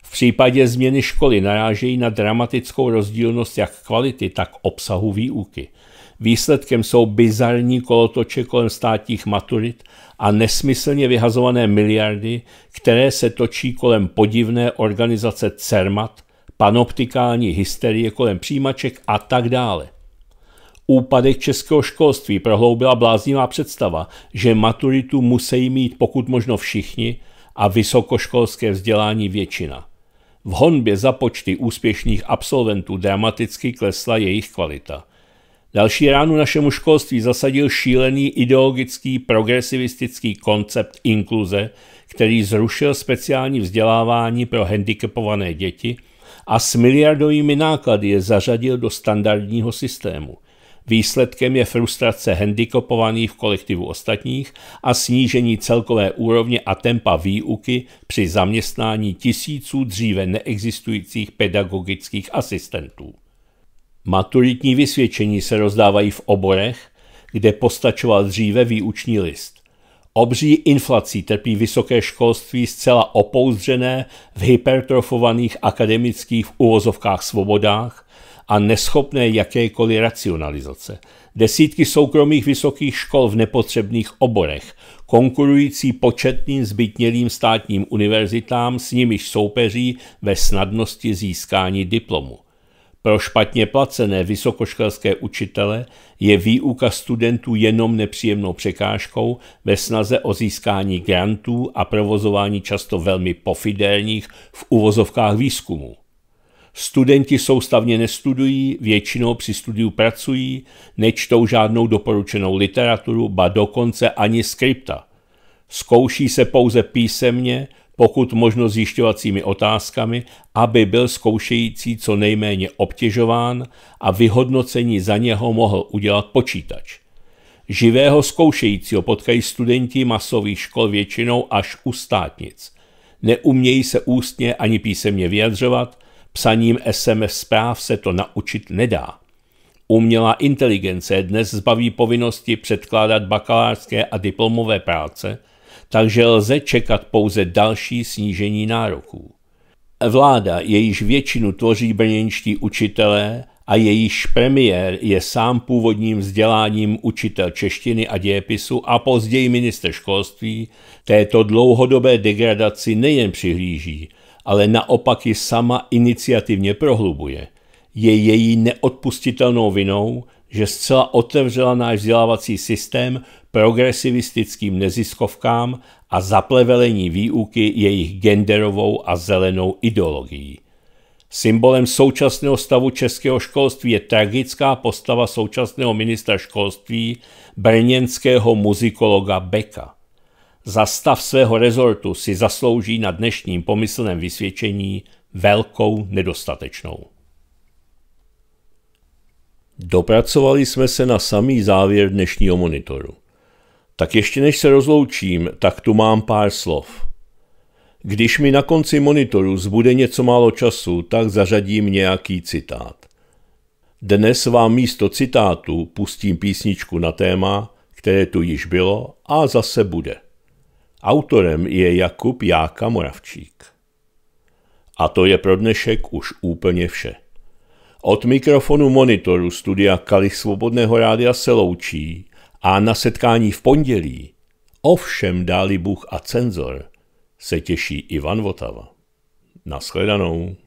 V případě změny školy narážejí na dramatickou rozdílnost jak kvality, tak obsahu výuky – Výsledkem jsou bizarní kolotoče kolem státních maturit a nesmyslně vyhazované miliardy, které se točí kolem podivné organizace CERMAT, panoptikální hysterie kolem přijímaček a tak dále. Úpadek českého školství prohloubila bláznivá představa, že maturitu musí mít pokud možno všichni a vysokoškolské vzdělání většina. V honbě za počty úspěšných absolventů dramaticky klesla jejich kvalita – Další ránu našemu školství zasadil šílený ideologický progresivistický koncept inkluze, který zrušil speciální vzdělávání pro handicapované děti a s miliardovými náklady je zařadil do standardního systému. Výsledkem je frustrace handicapovaných v kolektivu ostatních a snížení celkové úrovně a tempa výuky při zaměstnání tisíců dříve neexistujících pedagogických asistentů. Maturitní vysvědčení se rozdávají v oborech, kde postačoval dříve výuční list. Obří inflací trpí vysoké školství zcela opouzdřené v hypertrofovaných akademických uvozovkách svobodách a neschopné jakékoliv racionalizace. Desítky soukromých vysokých škol v nepotřebných oborech, konkurující početným zbytnělým státním univerzitám, s nimiž soupeří ve snadnosti získání diplomu. Pro špatně placené vysokoškolské učitele je výuka studentů jenom nepříjemnou překážkou ve snaze o získání grantů a provozování často velmi pofidelních v uvozovkách výzkumu. Studenti soustavně nestudují, většinou při studiu pracují, nečtou žádnou doporučenou literaturu, ba dokonce ani skripta. Zkouší se pouze písemně, pokud možno zjišťovacími otázkami, aby byl zkoušející co nejméně obtěžován a vyhodnocení za něho mohl udělat počítač. Živého zkoušejícího potkají studenti masových škol většinou až u státnic. Neumějí se ústně ani písemně vyjadřovat, psaním SMS zpráv se to naučit nedá. Umělá inteligence dnes zbaví povinnosti předkládat bakalářské a diplomové práce – takže lze čekat pouze další snížení nároků. Vláda, jejíž většinu tvoří brněnští učitelé a jejíž premiér je sám původním vzděláním učitel češtiny a dějepisu a později minister školství, této dlouhodobé degradaci nejen přihlíží, ale naopak ji sama iniciativně prohlubuje. Je její neodpustitelnou vinou, že zcela otevřela náš vzdělávací systém progresivistickým neziskovkám a zaplevelení výuky jejich genderovou a zelenou ideologií. Symbolem současného stavu českého školství je tragická postava současného ministra školství brněnského muzikologa Beka. Za stav svého rezortu si zaslouží na dnešním pomyslném vysvědčení velkou nedostatečnou. Dopracovali jsme se na samý závěr dnešního monitoru. Tak ještě než se rozloučím, tak tu mám pár slov. Když mi na konci monitoru zbude něco málo času, tak zařadím nějaký citát. Dnes vám místo citátu pustím písničku na téma, které tu již bylo a zase bude. Autorem je Jakub Jáka Moravčík. A to je pro dnešek už úplně vše. Od mikrofonu monitoru studia Kalich Svobodného rádia se loučí a na setkání v pondělí, ovšem dáli Bůh a cenzor, se těší Ivan Votava. Naschledanou.